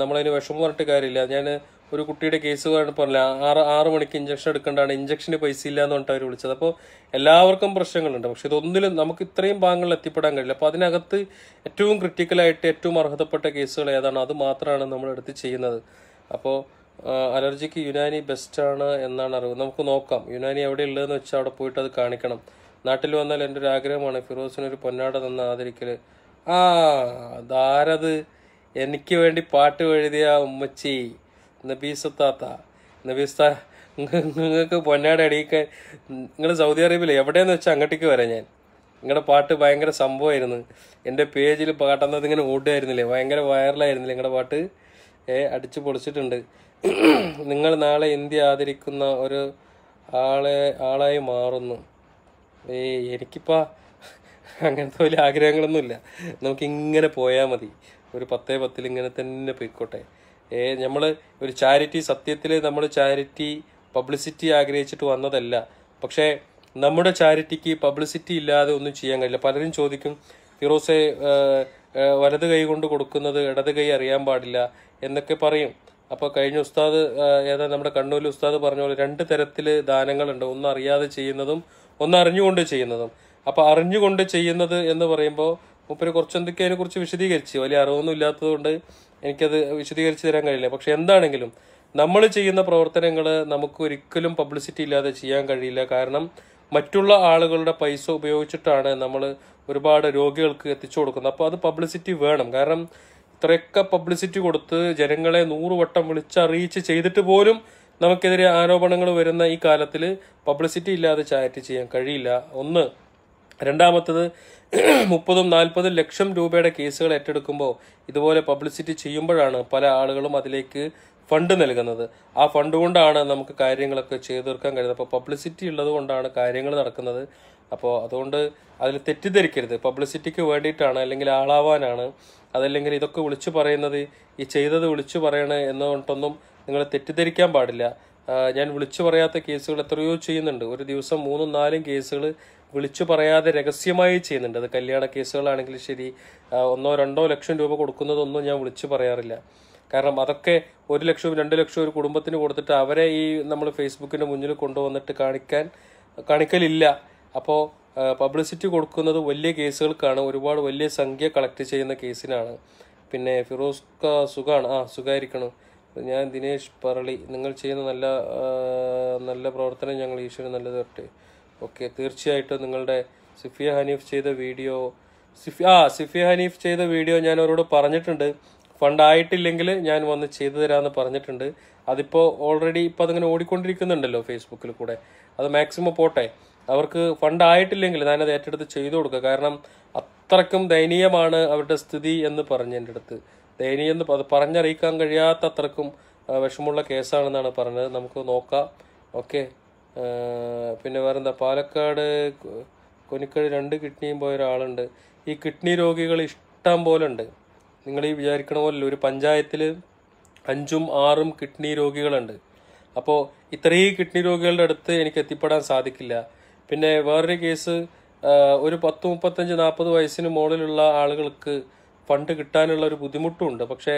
നമ്മളതിന് വിഷമം പറഞ്ഞിട്ട് കാര്യമില്ല ഞാൻ ഒരു കുട്ടിയുടെ കേസ് പറഞ്ഞില്ല ആറ് ആറ് മണിക്ക് ഇഞ്ചക്ഷൻ എടുക്കേണ്ടതാണ് ഇഞ്ചക്ഷന് പൈസ ഇല്ല എന്ന് പറഞ്ഞിട്ട് അവർ വിളിച്ചത് അപ്പോൾ എല്ലാവർക്കും പ്രശ്നങ്ങളുണ്ട് പക്ഷെ ഇതൊന്നിലും നമുക്ക് ഇത്രയും ഭാഗങ്ങളിൽ എത്തിപ്പെടാൻ കഴിയില്ല അപ്പോൾ അതിനകത്ത് ഏറ്റവും ക്രിറ്റിക്കലായിട്ട് ഏറ്റവും അർഹതപ്പെട്ട കേസുകൾ ഏതാണ് അത് മാത്രമാണ് നമ്മൾ എടുത്ത് ചെയ്യുന്നത് അപ്പോൾ അലർജിക്ക് യുനാനി ബെസ്റ്റാണ് എന്നാണ് അറിവ് നമുക്ക് നോക്കാം യുനാനി എവിടെ ഉള്ളതെന്ന് വെച്ചാൽ അവിടെ പോയിട്ട് അത് കാണിക്കണം നാട്ടിൽ വന്നാൽ എൻ്റെ ഒരു ആഗ്രഹമാണ് ഫിറോസിനൊരു പൊന്നാട തന്ന ആദരിക്കൽ ആ ധാരത് എനിക്ക് വേണ്ടി പാട്ട് എഴുതിയ ഉമ്മച്ചി നബീസുത്താത്ത നബീസ്ത നിങ്ങൾക്ക് പൊന്നാട അടിയിക്കാൻ നിങ്ങൾ സൗദി അറേബ്യയിൽ എവിടെയെന്ന് വെച്ചാൽ അങ്ങോട്ടേക്ക് വരാം ഞാൻ നിങ്ങളുടെ പാട്ട് ഭയങ്കര സംഭവമായിരുന്നു എൻ്റെ പേജിൽ പാട്ടെന്നത് ഇങ്ങനെ ഓടുകയായിരുന്നില്ലേ ഭയങ്കര വൈറലായിരുന്നില്ലേ നിങ്ങളുടെ പാട്ട് അടിച്ചു പൊളിച്ചിട്ടുണ്ട് നിങ്ങൾ നാളെ ഇന്ത്യ ആദരിക്കുന്ന ഒരു ആളെ ആളായി മാറുന്നു ഏ എനിക്കിപ്പോൾ അങ്ങനത്തെ വലിയ ആഗ്രഹങ്ങളൊന്നുമില്ല നമുക്കിങ്ങനെ പോയാൽ മതി ഒരു പത്തേ പത്തിൽ ഇങ്ങനെ തന്നെ പോയിക്കോട്ടെ ഏ നമ്മൾ ഒരു ചാരിറ്റി സത്യത്തിൽ നമ്മൾ ചാരിറ്റി പബ്ലിസിറ്റി ആഗ്രഹിച്ചിട്ട് വന്നതല്ല പക്ഷേ നമ്മുടെ ചാരിറ്റിക്ക് പബ്ലിസിറ്റി ഇല്ലാതെ ഒന്നും ചെയ്യാൻ കഴിയില്ല പലരും ചോദിക്കും ഫിറോസെ വലത് കൈ കൊണ്ട് കൊടുക്കുന്നത് ഇടത് കൈ അറിയാൻ പാടില്ല എന്നൊക്കെ പറയും അപ്പോൾ കഴിഞ്ഞ ഉസ്താദ് ഏതാ നമ്മുടെ കണ്ണൂരിൽ ഉസ്താദ് പറഞ്ഞ പോലെ രണ്ട് തരത്തിൽ ദാനങ്ങളുണ്ട് ഒന്ന് അറിയാതെ ചെയ്യുന്നതും ഒന്ന് അറിഞ്ഞുകൊണ്ട് ചെയ്യുന്നതും അപ്പോൾ അറിഞ്ഞുകൊണ്ട് ചെയ്യുന്നത് എന്ന് പറയുമ്പോൾ മൂപ്പര് എന്തൊക്കെ അതിനെക്കുറിച്ച് വിശദീകരിച്ച് വലിയ അറിവൊന്നും ഇല്ലാത്തതുകൊണ്ട് എനിക്കത് വിശദീകരിച്ച് തരാൻ കഴിയില്ല പക്ഷെ എന്താണെങ്കിലും നമ്മൾ ചെയ്യുന്ന പ്രവർത്തനങ്ങൾ നമുക്ക് ഒരിക്കലും പബ്ലിസിറ്റി ഇല്ലാതെ ചെയ്യാൻ കഴിയില്ല കാരണം മറ്റുള്ള ആളുകളുടെ പൈസ ഉപയോഗിച്ചിട്ടാണ് നമ്മൾ ഒരുപാട് രോഗികൾക്ക് എത്തിച്ചു കൊടുക്കുന്നത് അപ്പോൾ അത് പബ്ലിസിറ്റി വേണം കാരണം ഇത്രയൊക്കെ പബ്ലിസിറ്റി കൊടുത്ത് ജനങ്ങളെ നൂറുവട്ടം വിളിച്ചറിയിച്ച് ചെയ്തിട്ട് പോലും നമുക്കെതിരെ ആരോപണങ്ങൾ വരുന്ന ഈ കാലത്തിൽ പബ്ലിസിറ്റി ഇല്ലാതെ ചാറ്റ് ചെയ്യാൻ കഴിയില്ല ഒന്ന് രണ്ടാമത്തത് മുപ്പതും നാൽപ്പതും ലക്ഷം രൂപയുടെ കേസുകൾ ഏറ്റെടുക്കുമ്പോൾ ഇതുപോലെ പബ്ലിസിറ്റി ചെയ്യുമ്പോഴാണ് പല ആളുകളും അതിലേക്ക് ഫണ്ട് നൽകുന്നത് ആ ഫണ്ട് കൊണ്ടാണ് നമുക്ക് കാര്യങ്ങളൊക്കെ ചെയ്തു തീർക്കാൻ കഴിയുന്നത് അപ്പോൾ പബ്ലിസിറ്റി ഉള്ളത് കൊണ്ടാണ് കാര്യങ്ങൾ നടക്കുന്നത് അപ്പോൾ അതുകൊണ്ട് അതിൽ തെറ്റിദ്ധരിക്കരുത് പബ്ലിസിറ്റിക്ക് വേണ്ടിയിട്ടാണ് അല്ലെങ്കിൽ ആളാവാനാണ് അതല്ലെങ്കിൽ ഇതൊക്കെ വിളിച്ചു പറയുന്നത് ഈ ചെയ്തത് വിളിച്ചു പറയണേ എന്നുകൊണ്ടൊന്നും നിങ്ങൾ തെറ്റിദ്ധരിക്കാൻ പാടില്ല ഞാൻ വിളിച്ചു പറയാത്ത കേസുകൾ എത്രയോ ചെയ്യുന്നുണ്ട് ഒരു ദിവസം മൂന്നും നാലും കേസുകൾ വിളിച്ചു പറയാതെ രഹസ്യമായി ചെയ്യുന്നുണ്ട് അത് കല്യാണ കേസുകളാണെങ്കിലും ശരി ഒന്നോ രണ്ടോ ലക്ഷം രൂപ കൊടുക്കുന്നതൊന്നും ഞാൻ വിളിച്ചു പറയാറില്ല കാരണം അതൊക്കെ ഒരു ലക്ഷവും രണ്ട് ലക്ഷവും ഒരു കുടുംബത്തിന് കൊടുത്തിട്ട് അവരെ ഈ നമ്മൾ ഫേസ്ബുക്കിൻ്റെ മുന്നിൽ കൊണ്ടുവന്നിട്ട് കാണിക്കാൻ കാണിക്കലില്ല അപ്പോൾ പബ്ലിസിറ്റി കൊടുക്കുന്നത് വലിയ കേസുകൾക്കാണ് ഒരുപാട് വലിയ സംഖ്യ കളക്ട് ചെയ്യുന്ന കേസിനാണ് പിന്നെ ഫിറോസ് സുഖാണ് ആ സുഖമായിരിക്കണം ഞാൻ ദിനേശ് പറളി നിങ്ങൾ ചെയ്യുന്ന നല്ല നല്ല പ്രവർത്തനം ഞങ്ങൾ ഈശ്വരൻ നല്ലത് പറ്റേ ഓക്കെ തീർച്ചയായിട്ടും നിങ്ങളുടെ സിഫിയ ഹനീഫ് ചെയ്ത വീഡിയോ സിഫി ആ സിഫിയ ഹനീഫ് ചെയ്ത വീഡിയോ ഞാൻ അവരോട് പറഞ്ഞിട്ടുണ്ട് ഫണ്ട് ആയിട്ടില്ലെങ്കിൽ ഞാൻ വന്ന് ചെയ്തു തരാമെന്ന് പറഞ്ഞിട്ടുണ്ട് അതിപ്പോൾ ഓൾറെഡി ഇപ്പം അതിങ്ങനെ ഓടിക്കൊണ്ടിരിക്കുന്നുണ്ടല്ലോ ഫേസ്ബുക്കിൽ കൂടെ അത് മാക്സിമം പോട്ടെ അവർക്ക് ഫണ്ട് ആയിട്ടില്ലെങ്കിൽ ഞാനത് ഏറ്റെടുത്ത് ചെയ്തു കൊടുക്കുക കാരണം അത്രക്കും ദയനീയമാണ് അവരുടെ സ്ഥിതി എന്ന് പറഞ്ഞു എൻ്റെ അടുത്ത് ദയനീയം എന്ന് അത് പറഞ്ഞറിയിക്കാൻ കഴിയാത്ത അത്രക്കും വിഷമമുള്ള കേസാണെന്നാണ് പറഞ്ഞത് നമുക്ക് നോക്കാം ഓക്കെ പിന്നെ വേറെന്താ പാലക്കാട് കൊനിക്കഴി രണ്ട് കിഡ്നിയും പോയ ഒരാളുണ്ട് ഈ കിഡ്നി രോഗികൾ ഇഷ്ടം പോലെ ഉണ്ട് നിങ്ങൾ ഈ വിചാരിക്കണ പോലല്ല ഒരു പഞ്ചായത്തിൽ അഞ്ചും ആറും കിഡ്നി രോഗികളുണ്ട് അപ്പോൾ ഇത്രയും കിഡ്നി രോഗികളുടെ അടുത്ത് എനിക്ക് എത്തിപ്പെടാൻ സാധിക്കില്ല പിന്നെ വേറൊരു കേസ് ഒരു പത്ത് മുപ്പത്തഞ്ച് നാൽപ്പത് വയസ്സിന് മുകളിലുള്ള ആളുകൾക്ക് ഫണ്ട് കിട്ടാനുള്ള ഒരു ബുദ്ധിമുട്ടുമുണ്ട് പക്ഷേ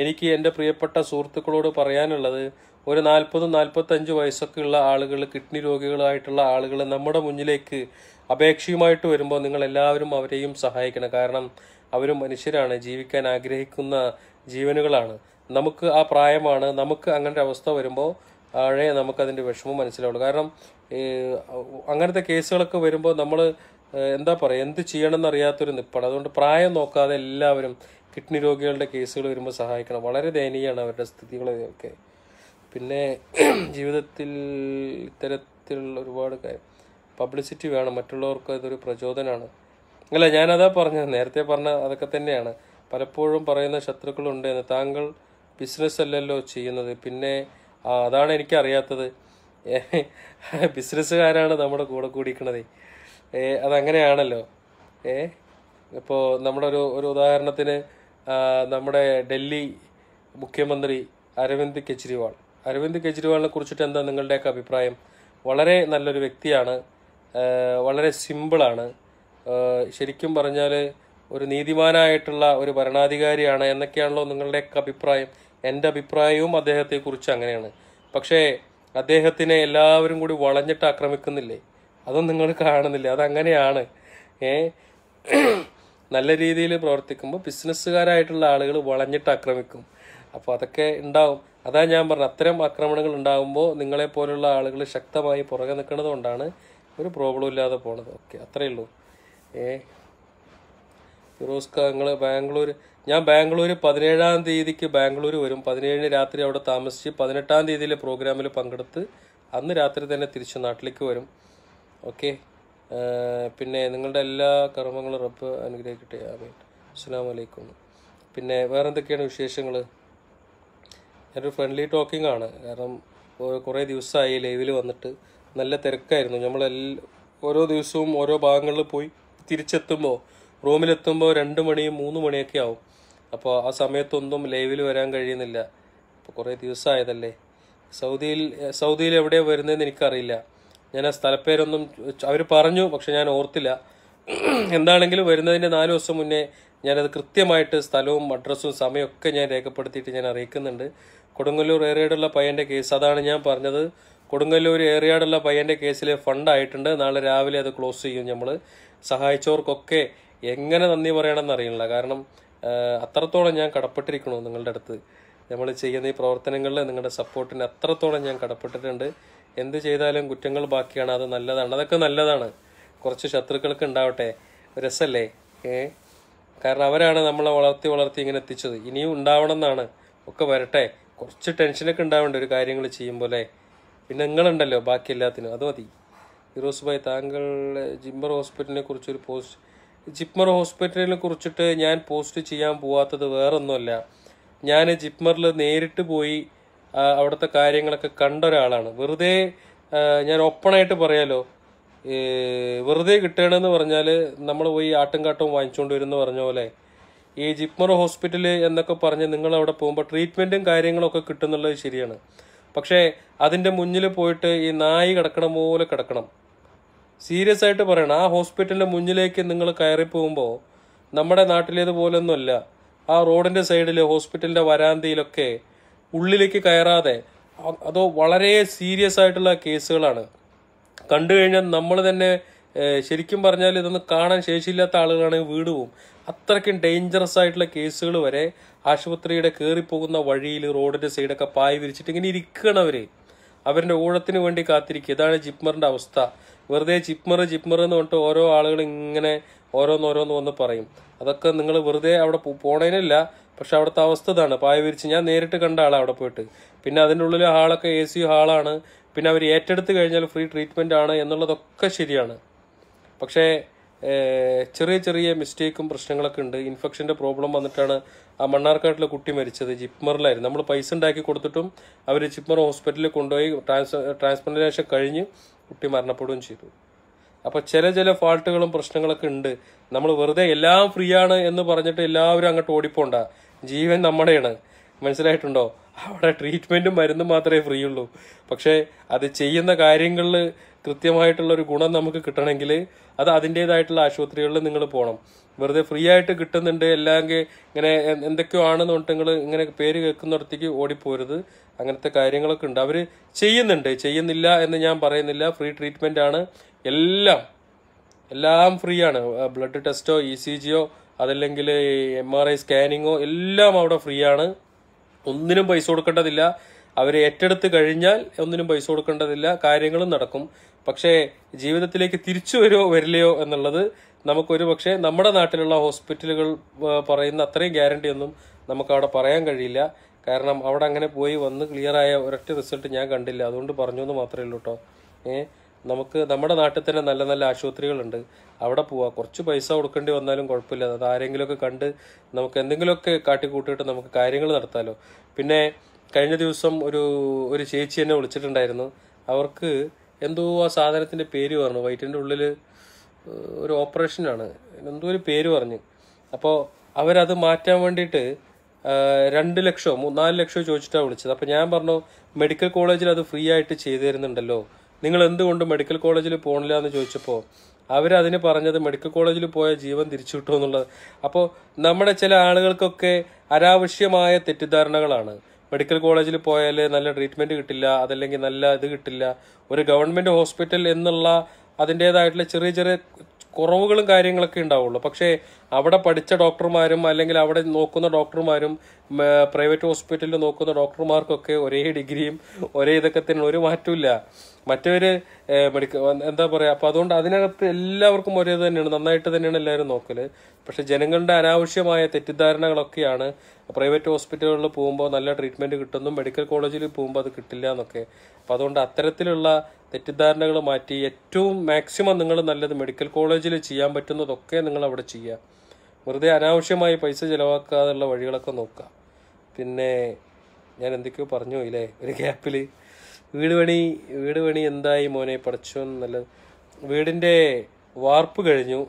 എനിക്ക് എൻ്റെ പ്രിയപ്പെട്ട സുഹൃത്തുക്കളോട് പറയാനുള്ളത് ഒരു നാൽപ്പതും നാൽപ്പത്തഞ്ച് വയസ്സൊക്കെയുള്ള ആളുകൾ കിഡ്നി രോഗികളായിട്ടുള്ള ആളുകൾ നമ്മുടെ മുന്നിലേക്ക് അപേക്ഷയുമായിട്ട് വരുമ്പോൾ നിങ്ങൾ എല്ലാവരും അവരെയും സഹായിക്കണം കാരണം അവരും മനുഷ്യരാണ് ജീവിക്കാൻ ആഗ്രഹിക്കുന്ന ജീവനുകളാണ് നമുക്ക് ആ പ്രായമാണ് നമുക്ക് അങ്ങനെ അവസ്ഥ വരുമ്പോൾ ആഴേ നമുക്കതിൻ്റെ വിഷമം മനസ്സിലാവുള്ളൂ കാരണം അങ്ങനത്തെ കേസുകളൊക്കെ വരുമ്പോൾ നമ്മൾ എന്താ പറയുക എന്ത് ചെയ്യണമെന്നറിയാത്തൊരു നിപ്പാണ് അതുകൊണ്ട് പ്രായം നോക്കാതെ എല്ലാവരും കിഡ്നി രോഗികളുടെ കേസുകൾ വരുമ്പോൾ സഹായിക്കണം വളരെ ദയനീയമാണ് അവരുടെ സ്ഥിതികളൊക്കെ പിന്നെ ജീവിതത്തിൽ ഇത്തരത്തിലുള്ള ഒരുപാട് കാര്യം പബ്ലിസിറ്റി വേണം മറ്റുള്ളവർക്ക് അതൊരു പ്രചോദനമാണ് അല്ല ഞാനതാ പറഞ്ഞത് നേരത്തെ പറഞ്ഞ അതൊക്കെ തന്നെയാണ് പലപ്പോഴും പറയുന്ന ശത്രുക്കളുണ്ട് എന്ന് താങ്കൾ ബിസിനസ് അല്ലല്ലോ ചെയ്യുന്നത് പിന്നെ അതാണ് എനിക്കറിയാത്തത് ബിസിനസ്സുകാരാണ് നമ്മുടെ കൂടെ കൂടിക്കണത് അതങ്ങനെയാണല്ലോ ഏ ഇപ്പോൾ നമ്മുടെ ഒരു ഒരു ഉദാഹരണത്തിന് നമ്മുടെ ഡൽഹി മുഖ്യമന്ത്രി അരവിന്ദ് കെജ്രിവാൾ അരവിന്ദ് കെജ്രിവാളിനെ കുറിച്ചിട്ട് എന്താ നിങ്ങളുടെയൊക്കെ അഭിപ്രായം വളരെ നല്ലൊരു വ്യക്തിയാണ് വളരെ സിമ്പിളാണ് ശരിക്കും പറഞ്ഞാൽ ഒരു നീതിമാനായിട്ടുള്ള ഒരു ഭരണാധികാരിയാണ് എന്നൊക്കെയാണല്ലോ നിങ്ങളുടെയൊക്കെ അഭിപ്രായം എൻ്റെ അഭിപ്രായവും അദ്ദേഹത്തെക്കുറിച്ച് അങ്ങനെയാണ് പക്ഷേ അദ്ദേഹത്തിനെ എല്ലാവരും കൂടി വളഞ്ഞിട്ട് ആക്രമിക്കുന്നില്ലേ അതും നിങ്ങൾ കാണുന്നില്ല അതങ്ങനെയാണ് ഏ നല്ല രീതിയിൽ പ്രവർത്തിക്കുമ്പോൾ ബിസിനസ്സുകാരായിട്ടുള്ള ആളുകൾ വളഞ്ഞിട്ട് ആക്രമിക്കും അപ്പോൾ അതൊക്കെ ഉണ്ടാവും അതാ ഞാൻ പറഞ്ഞത് അത്തരം ആക്രമണങ്ങൾ ഉണ്ടാകുമ്പോൾ പോലുള്ള ആളുകൾ ശക്തമായി പുറകെ നിൽക്കുന്നത് കൊണ്ടാണ് ഒരു പ്രോബ്ലം ഇല്ലാതെ പോണത് ഓക്കെ അത്രയേ ഉള്ളൂ ഏ ഫിറോസ് നിങ്ങൾ ബാംഗ്ലൂർ ഞാൻ ബാംഗ്ലൂർ പതിനേഴാം തീയതിക്ക് ബാംഗ്ലൂർ വരും പതിനേഴിന് രാത്രി അവിടെ താമസിച്ച് പതിനെട്ടാം തീയതിയിലെ പ്രോഗ്രാമിൽ പങ്കെടുത്ത് അന്ന് രാത്രി തന്നെ തിരിച്ച് നാട്ടിലേക്ക് വരും ഓക്കെ പിന്നെ നിങ്ങളുടെ എല്ലാ കർമ്മങ്ങളും റബ്ബ് അനുഗ്രഹിക്കട്ടെ ആമീൻ അസ്സാം വലൈക്കും പിന്നെ വേറെന്തൊക്കെയാണ് വിശേഷങ്ങൾ ഞാനൊരു ഫ്രണ്ട്ലി ടോക്കിംഗ് ആണ് കാരണം കുറേ ദിവസമായി ലൈവിൽ വന്നിട്ട് നല്ല തിരക്കായിരുന്നു നമ്മളെല്ലാ ഓരോ ദിവസവും ഓരോ ഭാഗങ്ങളിൽ പോയി തിരിച്ചെത്തുമ്പോൾ റൂമിലെത്തുമ്പോൾ രണ്ട് മണിയും മൂന്ന് മണിയൊക്കെ ആവും അപ്പോൾ ആ സമയത്തൊന്നും ലൈവിൽ വരാൻ കഴിയുന്നില്ല അപ്പോൾ കുറേ ദിവസമായതല്ലേ സൗദിയിൽ സൗദിയിൽ എവിടെയാണ് വരുന്നതെന്ന് എനിക്കറിയില്ല ഞാൻ ആ സ്ഥലപ്പേരൊന്നും അവർ പറഞ്ഞു പക്ഷെ ഞാൻ ഓർത്തില്ല എന്താണെങ്കിലും വരുന്നതിൻ്റെ നാല് ദിവസം മുന്നേ ഞാനത് കൃത്യമായിട്ട് സ്ഥലവും അഡ്രസ്സും സമയമൊക്കെ ഞാൻ രേഖപ്പെടുത്തിയിട്ട് ഞാൻ അറിയിക്കുന്നുണ്ട് കൊടുങ്ങല്ലൂർ ഏരിയയിലുള്ള പയ്യൻ്റെ കേസ് അതാണ് ഞാൻ പറഞ്ഞത് കൊടുങ്ങല്ലൂർ ഏറിയാടുള്ള പയ്യൻ്റെ കേസിൽ ഫണ്ടായിട്ടുണ്ട് നാളെ രാവിലെ അത് ക്ലോസ് ചെയ്യും നമ്മൾ സഹായിച്ചവർക്കൊക്കെ എങ്ങനെ നന്ദി പറയണമെന്ന് അറിയില്ല കാരണം അത്രത്തോളം ഞാൻ കടപ്പെട്ടിരിക്കണോ നിങ്ങളുടെ അടുത്ത് നമ്മൾ ചെയ്യുന്ന ഈ പ്രവർത്തനങ്ങളിൽ നിങ്ങളുടെ സപ്പോർട്ടിന് അത്രത്തോളം ഞാൻ കടപ്പെട്ടിട്ടുണ്ട് എന്ത് ചെയ്താലും കുറ്റങ്ങൾ ബാക്കിയാണ് അത് നല്ലതാണ് അതൊക്കെ നല്ലതാണ് കുറച്ച് ശത്രുക്കൾക്ക് ഉണ്ടാവട്ടെ രസമല്ലേ ഏ കാരണം അവരാണ് നമ്മളെ വളർത്തി വളർത്തി ഇങ്ങനെ എത്തിച്ചത് ഇനിയും ഉണ്ടാവണം എന്നാണ് ഒക്കെ വരട്ടെ കുറച്ച് ടെൻഷനൊക്കെ ഉണ്ടാവേണ്ട ഒരു കാര്യങ്ങൾ ചെയ്യുമ്പോൾ പിന്നെ നിങ്ങളുണ്ടല്ലോ ബാക്കി എല്ലാത്തിനും അത് മതി ഫിറോസ് ഭായ് താങ്കൾ ജിമ്മർ ഹോസ്പിറ്റലിനെ കുറിച്ചൊരു പോസ്റ്റ് ജിപ്മർ ഹോസ്പിറ്റലിനെ കുറിച്ചിട്ട് ഞാൻ പോസ്റ്റ് ചെയ്യാൻ പോവാത്തത് വേറൊന്നുമല്ല ഞാൻ ജിപ്മറിൽ നേരിട്ട് പോയി അവിടുത്തെ കാര്യങ്ങളൊക്കെ കണ്ട ഒരാളാണ് വെറുതെ ഞാൻ ഓപ്പണായിട്ട് പറയാലോ വെറുതെ കിട്ടണമെന്ന് പറഞ്ഞാൽ നമ്മൾ പോയി ആട്ടും കാട്ടവും വാങ്ങിച്ചുകൊണ്ട് വരുമെന്ന് പറഞ്ഞ പോലെ ഈ ജിപ്മർ ഹോസ്പിറ്റൽ എന്നൊക്കെ പറഞ്ഞ് നിങ്ങൾ അവിടെ പോകുമ്പോൾ ട്രീറ്റ്മെൻറ്റും കാര്യങ്ങളൊക്കെ കിട്ടുന്നുള്ളത് ശരിയാണ് പക്ഷേ അതിൻ്റെ മുന്നിൽ പോയിട്ട് ഈ നായി കിടക്കണ പോലെ കിടക്കണം സീരിയസ് ആയിട്ട് പറയണം ആ ഹോസ്പിറ്റലിൻ്റെ മുന്നിലേക്ക് നിങ്ങൾ കയറി പോകുമ്പോൾ നമ്മുടെ നാട്ടിലേതുപോലൊന്നുമല്ല ആ റോഡിൻ്റെ സൈഡിൽ ഹോസ്പിറ്റലിൻ്റെ വരാന്തയിലൊക്കെ ഉള്ളിലേക്ക് കയറാതെ അതോ വളരെ സീരിയസ് ആയിട്ടുള്ള കേസുകളാണ് കണ്ടു കഴിഞ്ഞാൽ നമ്മൾ തന്നെ ശരിക്കും പറഞ്ഞാൽ ഇതൊന്നും കാണാൻ ശേഷിയില്ലാത്ത ആളുകളാണെങ്കിൽ വീട് പോവും അത്രയ്ക്കും ഡേഞ്ചറസ് ആയിട്ടുള്ള കേസുകൾ വരെ ആശുപത്രിയുടെ കയറിപ്പോകുന്ന വഴിയിൽ റോഡിൻ്റെ സൈഡൊക്കെ പായ് വിരിച്ചിട്ട് ഇങ്ങനെ ഇരിക്കണവർ അവരുടെ ഊഴത്തിന് വേണ്ടി കാത്തിരിക്കുക ഇതാണ് ജിപ്മറിൻ്റെ അവസ്ഥ വെറുതെ ജിപ്മർ ജിപ്മർ എന്ന് പറഞ്ഞിട്ട് ഓരോ ആളുകൾ ഇങ്ങനെ ഓരോന്നോരോന്ന് വന്ന് പറയും അതൊക്കെ നിങ്ങൾ വെറുതെ അവിടെ പോണേനല്ല പക്ഷെ അവിടുത്തെ അവസ്ഥ ഇതാണ് പായ വിരിച്ച് ഞാൻ നേരിട്ട് കണ്ട ആളാണ് അവിടെ പോയിട്ട് പിന്നെ അതിൻ്റെ ഉള്ളിലെ ഹാളൊക്കെ എ സി ഹാളാണ് പിന്നെ അവർ ഏറ്റെടുത്ത് കഴിഞ്ഞാൽ ഫ്രീ ട്രീറ്റ്മെൻ്റ് ആണ് എന്നുള്ളതൊക്കെ ശരിയാണ് പക്ഷേ ചെറിയ ചെറിയ മിസ്റ്റേക്കും പ്രശ്നങ്ങളൊക്കെ ഉണ്ട് ഇൻഫെക്ഷൻ്റെ പ്രോബ്ലം വന്നിട്ടാണ് ആ മണ്ണാർക്കാട്ടിലെ കുട്ടി മരിച്ചത് ജിപ്മറിലായിരുന്നു നമ്മൾ പൈസ ഉണ്ടാക്കി കൊടുത്തിട്ടും അവർ ജിപ്മർ ഹോസ്പിറ്റലിൽ കൊണ്ടുപോയി ട്രാൻസ് ട്രാൻസ്പ്ലാന്റേഷൻ കഴിഞ്ഞ് കുട്ടി മരണപ്പെടുകയും ചെയ്തു അപ്പോൾ ചില ചില ഫാൾട്ടുകളും പ്രശ്നങ്ങളൊക്കെ ഉണ്ട് നമ്മൾ വെറുതെ എല്ലാം ഫ്രീ ആണ് എന്ന് പറഞ്ഞിട്ട് എല്ലാവരും അങ്ങോട്ട് ഓടിപ്പോണ്ട ജീവൻ നമ്മുടെയാണ് മനസ്സിലായിട്ടുണ്ടോ അവിടെ ട്രീറ്റ്മെൻറ്റും മരുന്നും മാത്രമേ ഫ്രീ ഉള്ളൂ പക്ഷേ അത് ചെയ്യുന്ന കാര്യങ്ങളിൽ കൃത്യമായിട്ടുള്ള ഒരു ഗുണം നമുക്ക് കിട്ടണമെങ്കിൽ അത് അതിൻ്റേതായിട്ടുള്ള ആശുപത്രികളിൽ നിങ്ങൾ പോകണം വെറുതെ ഫ്രീ ആയിട്ട് കിട്ടുന്നുണ്ട് എല്ലാം ഇങ്ങനെ എന്തൊക്കെയോ ആണെന്ന് പറഞ്ഞിട്ട് നിങ്ങൾ ഇങ്ങനെ പേര് കേൾക്കുന്നിടത്തേക്ക് ഓടിപ്പോരുത് അങ്ങനത്തെ കാര്യങ്ങളൊക്കെ ഉണ്ട് അവർ ചെയ്യുന്നുണ്ട് ചെയ്യുന്നില്ല എന്ന് ഞാൻ പറയുന്നില്ല ഫ്രീ ട്രീറ്റ്മെൻ്റ് ആണ് എല്ലാം എല്ലാം ഫ്രീ ആണ് ബ്ലഡ് ടെസ്റ്റോ ഇ സി ജിയോ അതല്ലെങ്കിൽ എം ആർ ഐ സ്കാനിങ്ങോ എല്ലാം അവിടെ ഫ്രീ ആണ് ഒന്നിനും പൈസ കൊടുക്കേണ്ടതില്ല അവരെ ഏറ്റെടുത്ത് കഴിഞ്ഞാൽ ഒന്നിനും പൈസ കൊടുക്കേണ്ടതില്ല കാര്യങ്ങളും നടക്കും പക്ഷേ ജീവിതത്തിലേക്ക് തിരിച്ചു വരുമോ വരില്ലയോ എന്നുള്ളത് നമുക്കൊരു പക്ഷേ നമ്മുടെ നാട്ടിലുള്ള ഹോസ്പിറ്റലുകൾ പറയുന്ന അത്രയും ഗ്യാരണ്ടി നമുക്ക് നമുക്കവിടെ പറയാൻ കഴിയില്ല കാരണം അവിടെ അങ്ങനെ പോയി വന്ന് ക്ലിയറായ ഒരൊറ്റ റിസൾട്ട് ഞാൻ കണ്ടില്ല അതുകൊണ്ട് പറഞ്ഞു എന്ന് മാത്രമേ ഉള്ളൂ കേട്ടോ ഏഹ് നമുക്ക് നമ്മുടെ നാട്ടിൽ തന്നെ നല്ല നല്ല ആശുപത്രികളുണ്ട് അവിടെ പോവാം കുറച്ച് പൈസ കൊടുക്കേണ്ടി വന്നാലും കുഴപ്പമില്ല അത് ആരെങ്കിലുമൊക്കെ കണ്ട് നമുക്ക് എന്തെങ്കിലുമൊക്കെ കാട്ടിക്കൂട്ടിയിട്ട് നമുക്ക് കാര്യങ്ങൾ നടത്താമല്ലോ പിന്നെ കഴിഞ്ഞ ദിവസം ഒരു ഒരു ചേച്ചി എന്നെ വിളിച്ചിട്ടുണ്ടായിരുന്നു അവർക്ക് എന്തോ ആ സാധനത്തിൻ്റെ പേര് പറഞ്ഞു വയറ്റിൻ്റെ ഉള്ളിൽ ഒരു ഓപ്പറേഷനാണ് എന്തോ ഒരു പേര് പറഞ്ഞു അപ്പോൾ അവരത് മാറ്റാൻ വേണ്ടിയിട്ട് രണ്ട് ലക്ഷമോ നാല് ലക്ഷമോ ചോദിച്ചിട്ടാണ് വിളിച്ചത് അപ്പോൾ ഞാൻ പറഞ്ഞു മെഡിക്കൽ കോളേജിൽ അത് ഫ്രീ ആയിട്ട് ചെയ്തു തരുന്നുണ്ടല്ലോ നിങ്ങൾ എന്തുകൊണ്ട് മെഡിക്കൽ കോളേജിൽ പോകണില്ല എന്ന് ചോദിച്ചപ്പോൾ അവരതിന് പറഞ്ഞത് മെഡിക്കൽ കോളേജിൽ പോയ ജീവൻ തിരിച്ചു കിട്ടുമോ എന്നുള്ളത് അപ്പോൾ നമ്മുടെ ചില ആളുകൾക്കൊക്കെ അനാവശ്യമായ തെറ്റിദ്ധാരണകളാണ് മെഡിക്കൽ കോളേജിൽ പോയാൽ നല്ല ട്രീറ്റ്മെൻറ്റ് കിട്ടില്ല അതല്ലെങ്കിൽ നല്ല ഇത് കിട്ടില്ല ഒരു ഗവൺമെൻറ് ഹോസ്പിറ്റൽ എന്നുള്ള അതിൻ്റേതായിട്ടുള്ള ചെറിയ ചെറിയ കുറവുകളും കാര്യങ്ങളൊക്കെ ഉണ്ടാവുള്ളൂ പക്ഷേ അവിടെ പഠിച്ച ഡോക്ടർമാരും അല്ലെങ്കിൽ അവിടെ നോക്കുന്ന ഡോക്ടർമാരും പ്രൈവറ്റ് ഹോസ്പിറ്റലിൽ നോക്കുന്ന ഡോക്ടർമാർക്കൊക്കെ ഒരേ ഡിഗ്രിയും ഒരേ ഇതൊക്കെ തന്നെ ഒരു മാറ്റമില്ല മറ്റൊരു മെഡിക്കൽ എന്താ പറയുക അപ്പോൾ അതുകൊണ്ട് അതിനകത്ത് എല്ലാവർക്കും ഒരേ തന്നെയാണ് നന്നായിട്ട് തന്നെയാണ് എല്ലാവരും നോക്കൽ പക്ഷെ ജനങ്ങളുടെ അനാവശ്യമായ തെറ്റിദ്ധാരണകളൊക്കെയാണ് പ്രൈവറ്റ് ഹോസ്പിറ്റലുകളിൽ പോകുമ്പോൾ നല്ല ട്രീറ്റ്മെൻറ്റ് കിട്ടുന്നു മെഡിക്കൽ കോളേജിൽ പോകുമ്പോൾ അത് കിട്ടില്ല എന്നൊക്കെ അപ്പോൾ അതുകൊണ്ട് അത്തരത്തിലുള്ള തെറ്റിദ്ധാരണകൾ മാറ്റി ഏറ്റവും മാക്സിമം നിങ്ങൾ നല്ലത് മെഡിക്കൽ കോളേജിൽ ചെയ്യാൻ പറ്റുന്നതൊക്കെ നിങ്ങൾ അവിടെ ചെയ്യുക വെറുതെ അനാവശ്യമായി പൈസ ചിലവാക്കാതുള്ള വഴികളൊക്കെ നോക്കുക പിന്നെ ഞാൻ എന്തൊക്കെയോ പറഞ്ഞു ഇല്ലേ ഒരു ഗ്യാപ്പിൽ വീട് പണി വീട് പണി എന്തായി മോനെ പഠിച്ചു നല്ല വീടിൻ്റെ വാർപ്പ് കഴിഞ്ഞു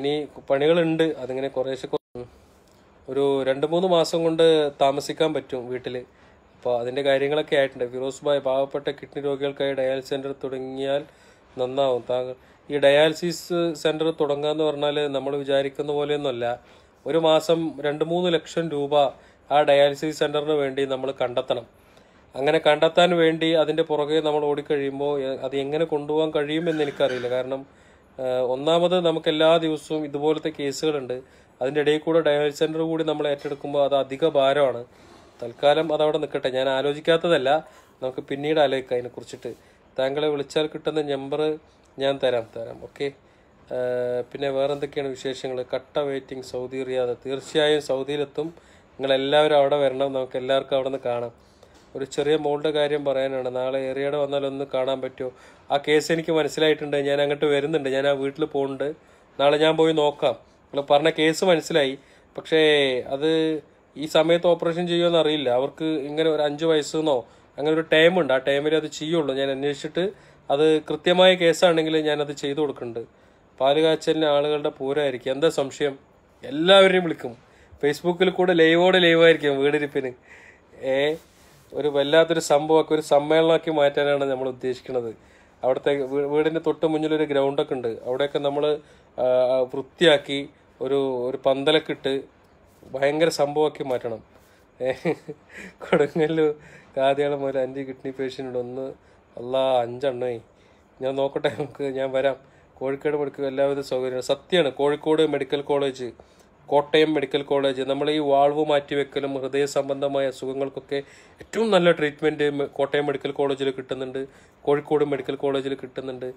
ഇനി പണികളുണ്ട് അതിങ്ങനെ കുറേശ്ശെ ഒരു രണ്ട് മൂന്ന് മാസം കൊണ്ട് താമസിക്കാൻ പറ്റും വീട്ടിൽ അപ്പോൾ അതിൻ്റെ കാര്യങ്ങളൊക്കെ ആയിട്ടുണ്ട് ഫിറോസ് പാവപ്പെട്ട കിഡ്നി രോഗികൾക്കായി ഡയാലിസിസ് സെൻറ്റർ തുടങ്ങിയാൽ നന്നാവും താങ്കൾ ഈ ഡയാലിസിസ് സെൻറ്റർ തുടങ്ങുക എന്ന് പറഞ്ഞാൽ നമ്മൾ വിചാരിക്കുന്ന പോലെയൊന്നുമല്ല ഒരു മാസം രണ്ട് മൂന്ന് ലക്ഷം രൂപ ആ ഡയാലിസിസ് സെൻറ്ററിന് വേണ്ടി നമ്മൾ കണ്ടെത്തണം അങ്ങനെ കണ്ടെത്താൻ വേണ്ടി അതിൻ്റെ പുറകെ നമ്മൾ ഓടിക്കഴിയുമ്പോൾ അത് എങ്ങനെ കൊണ്ടുപോകാൻ കഴിയുമെന്ന് എനിക്കറിയില്ല കാരണം ഒന്നാമത് നമുക്ക് എല്ലാ ദിവസവും ഇതുപോലത്തെ കേസുകളുണ്ട് അതിൻ്റെ ഇടയിൽ കൂടെ ഡയാലിസിസ് സെൻറ്റർ കൂടി നമ്മൾ ഏറ്റെടുക്കുമ്പോൾ അത് അധിക ഭാരമാണ് തൽക്കാലം അതവിടെ നിൽക്കട്ടെ ഞാൻ ആലോചിക്കാത്തതല്ല നമുക്ക് പിന്നീട് ആലോചിക്കാം അതിനെക്കുറിച്ചിട്ട് താങ്കളെ വിളിച്ചാൽ കിട്ടുന്ന നമ്പർ ഞാൻ തരാം തരാം ഓക്കെ പിന്നെ വേറെ എന്തൊക്കെയാണ് വിശേഷങ്ങൾ കട്ട വെയിറ്റിംഗ് സൗദി റിയാദ് തീർച്ചയായും സൗദിയിലെത്തും നിങ്ങളെല്ലാവരും അവിടെ വരണം നമുക്ക് എല്ലാവർക്കും അവിടെ നിന്ന് കാണാം ഒരു ചെറിയ മോളുടെ കാര്യം പറയാനാണ് നാളെ ഏറിയയുടെ വന്നാൽ ഒന്ന് കാണാൻ പറ്റുമോ ആ കേസ് എനിക്ക് മനസ്സിലായിട്ടുണ്ട് ഞാൻ അങ്ങോട്ട് വരുന്നുണ്ട് ഞാൻ ആ വീട്ടിൽ പോകുന്നുണ്ട് നാളെ ഞാൻ പോയി നോക്കാം നിങ്ങൾ പറഞ്ഞ കേസ് മനസ്സിലായി പക്ഷേ അത് ഈ സമയത്ത് ഓപ്പറേഷൻ ചെയ്യുമെന്ന് അറിയില്ല അവർക്ക് ഇങ്ങനെ ഒരു അഞ്ച് വയസ്സെന്നോ അങ്ങനെ ഒരു ടൈം ഉണ്ട് ആ ടൈമിൽ അത് ചെയ്യുള്ളൂ ഞാൻ അന്വേഷിച്ചിട്ട് അത് കൃത്യമായ കേസാണെങ്കിൽ ഞാനത് ചെയ്തു കൊടുക്കുന്നുണ്ട് പാല് കാച്ചലിന് ആളുകളുടെ പൂരമായിരിക്കും എന്താ സംശയം എല്ലാവരെയും വിളിക്കും ഫേസ്ബുക്കിൽ കൂടെ ലൈവോടെ ലൈവായിരിക്കും വീടിരിപ്പിന് ഏ ഒരു വല്ലാത്തൊരു സംഭവമൊക്കെ ഒരു സമ്മേളനമാക്കി മാറ്റാനാണ് നമ്മൾ ഉദ്ദേശിക്കുന്നത് അവിടുത്തെ വീടിൻ്റെ തൊട്ട് മുന്നിലൊരു ഗ്രൗണ്ടൊക്കെ ഉണ്ട് അവിടെയൊക്കെ നമ്മൾ വൃത്തിയാക്കി ഒരു ഒരു പന്തലൊക്കെ ഇട്ട് ഭയങ്കര സംഭവമാക്കി മാറ്റണം കൊടുങ്ങല്ലു കാതിയാളം മുതൽ അഞ്ച് കിഡ്നി പേഷ്യൻ്റ് ഒന്ന് അല്ല അഞ്ചെണ്ണേ ഞാൻ നോക്കട്ടെ നമുക്ക് ഞാൻ വരാം കോഴിക്കോട് മെഡിക്കൽ എല്ലാവിധ സൗകര്യങ്ങളും സത്യമാണ് Kozhikode medical college Kottayam medical college നമ്മൾ ഈ വാൾവ് വെക്കലും ഹൃദയ സംബന്ധമായ അസുഖങ്ങൾക്കൊക്കെ ഏറ്റവും നല്ല ട്രീറ്റ്മെൻറ്റ് കോട്ടയം മെഡിക്കൽ കോളേജിൽ കിട്ടുന്നുണ്ട് കോഴിക്കോട് മെഡിക്കൽ കോളേജിൽ കിട്ടുന്നുണ്ട്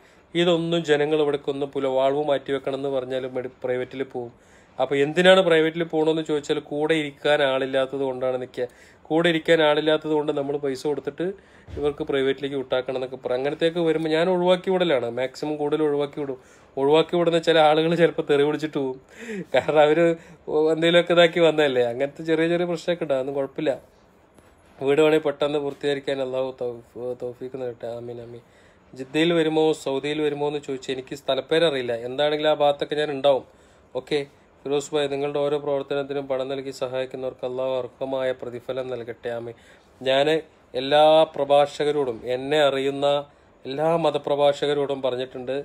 ഇതൊന്നും ജനങ്ങൾ ഇവിടേക്കൊന്നും പുല വാൾവ് മാറ്റി എന്ന് പറഞ്ഞാലും മെഡി പ്രൈവറ്റിൽ പോവും അപ്പോൾ എന്തിനാണ് പ്രൈവറ്റിൽ പോകണമെന്ന് ചോദിച്ചാൽ കൂടെ ഇരിക്കാൻ ആളില്ലാത്തത് കൊണ്ടാണ് നിൽക്കുക കൂടെ ഇരിക്കാൻ ആളില്ലാത്തത് കൊണ്ട് നമ്മൾ പൈസ കൊടുത്തിട്ട് ഇവർക്ക് പ്രൈവറ്റിലേക്ക് വിട്ടാക്കണം എന്നൊക്കെ പറയും അങ്ങനത്തെയൊക്കെ വരുമ്പോൾ ഞാൻ ഒഴിവാക്കി വിടലാണ് മാക്സിമം കൂടുതൽ ഒഴിവാക്കി വിടും ഒഴിവാക്കി വിടുന്ന ചില ആളുകൾ ചിലപ്പോൾ തെറി പിടിച്ചിട്ട് പോകും കാരണം അവർ എന്തെങ്കിലുമൊക്കെ ഇതാക്കി വന്നതല്ലേ അങ്ങനത്തെ ചെറിയ ചെറിയ പ്രശ്നമൊക്കെ ഉണ്ടാകും അതൊന്നും കുഴപ്പമില്ല വീട് വേണേൽ പെട്ടെന്ന് പൂർത്തീകരിക്കാൻ അള്ളാഹു തോഫീക്ക് നേട്ടെ ആമീൻ ആമീൻ ജിദ്ദയിൽ വരുമോ സൗദിയിൽ വരുമോ എന്ന് ചോദിച്ചാൽ എനിക്ക് സ്ഥലപ്പേരറിയില്ല എന്താണെങ്കിലും ആ ഭാഗത്തൊക്കെ ഞാൻ ഉണ്ടാവും ഓക്കെ ഫിറോസ് ഭായ് നിങ്ങളുടെ ഓരോ പ്രവർത്തനത്തിനും പണം നൽകി സഹായിക്കുന്നവർക്ക് അള്ളാഹു അർഹമായ പ്രതിഫലം നൽകട്ടെ ആമേ ഞാൻ എല്ലാ പ്രഭാഷകരോടും എന്നെ അറിയുന്ന എല്ലാ മതപ്രഭാഷകരോടും പറഞ്ഞിട്ടുണ്ട്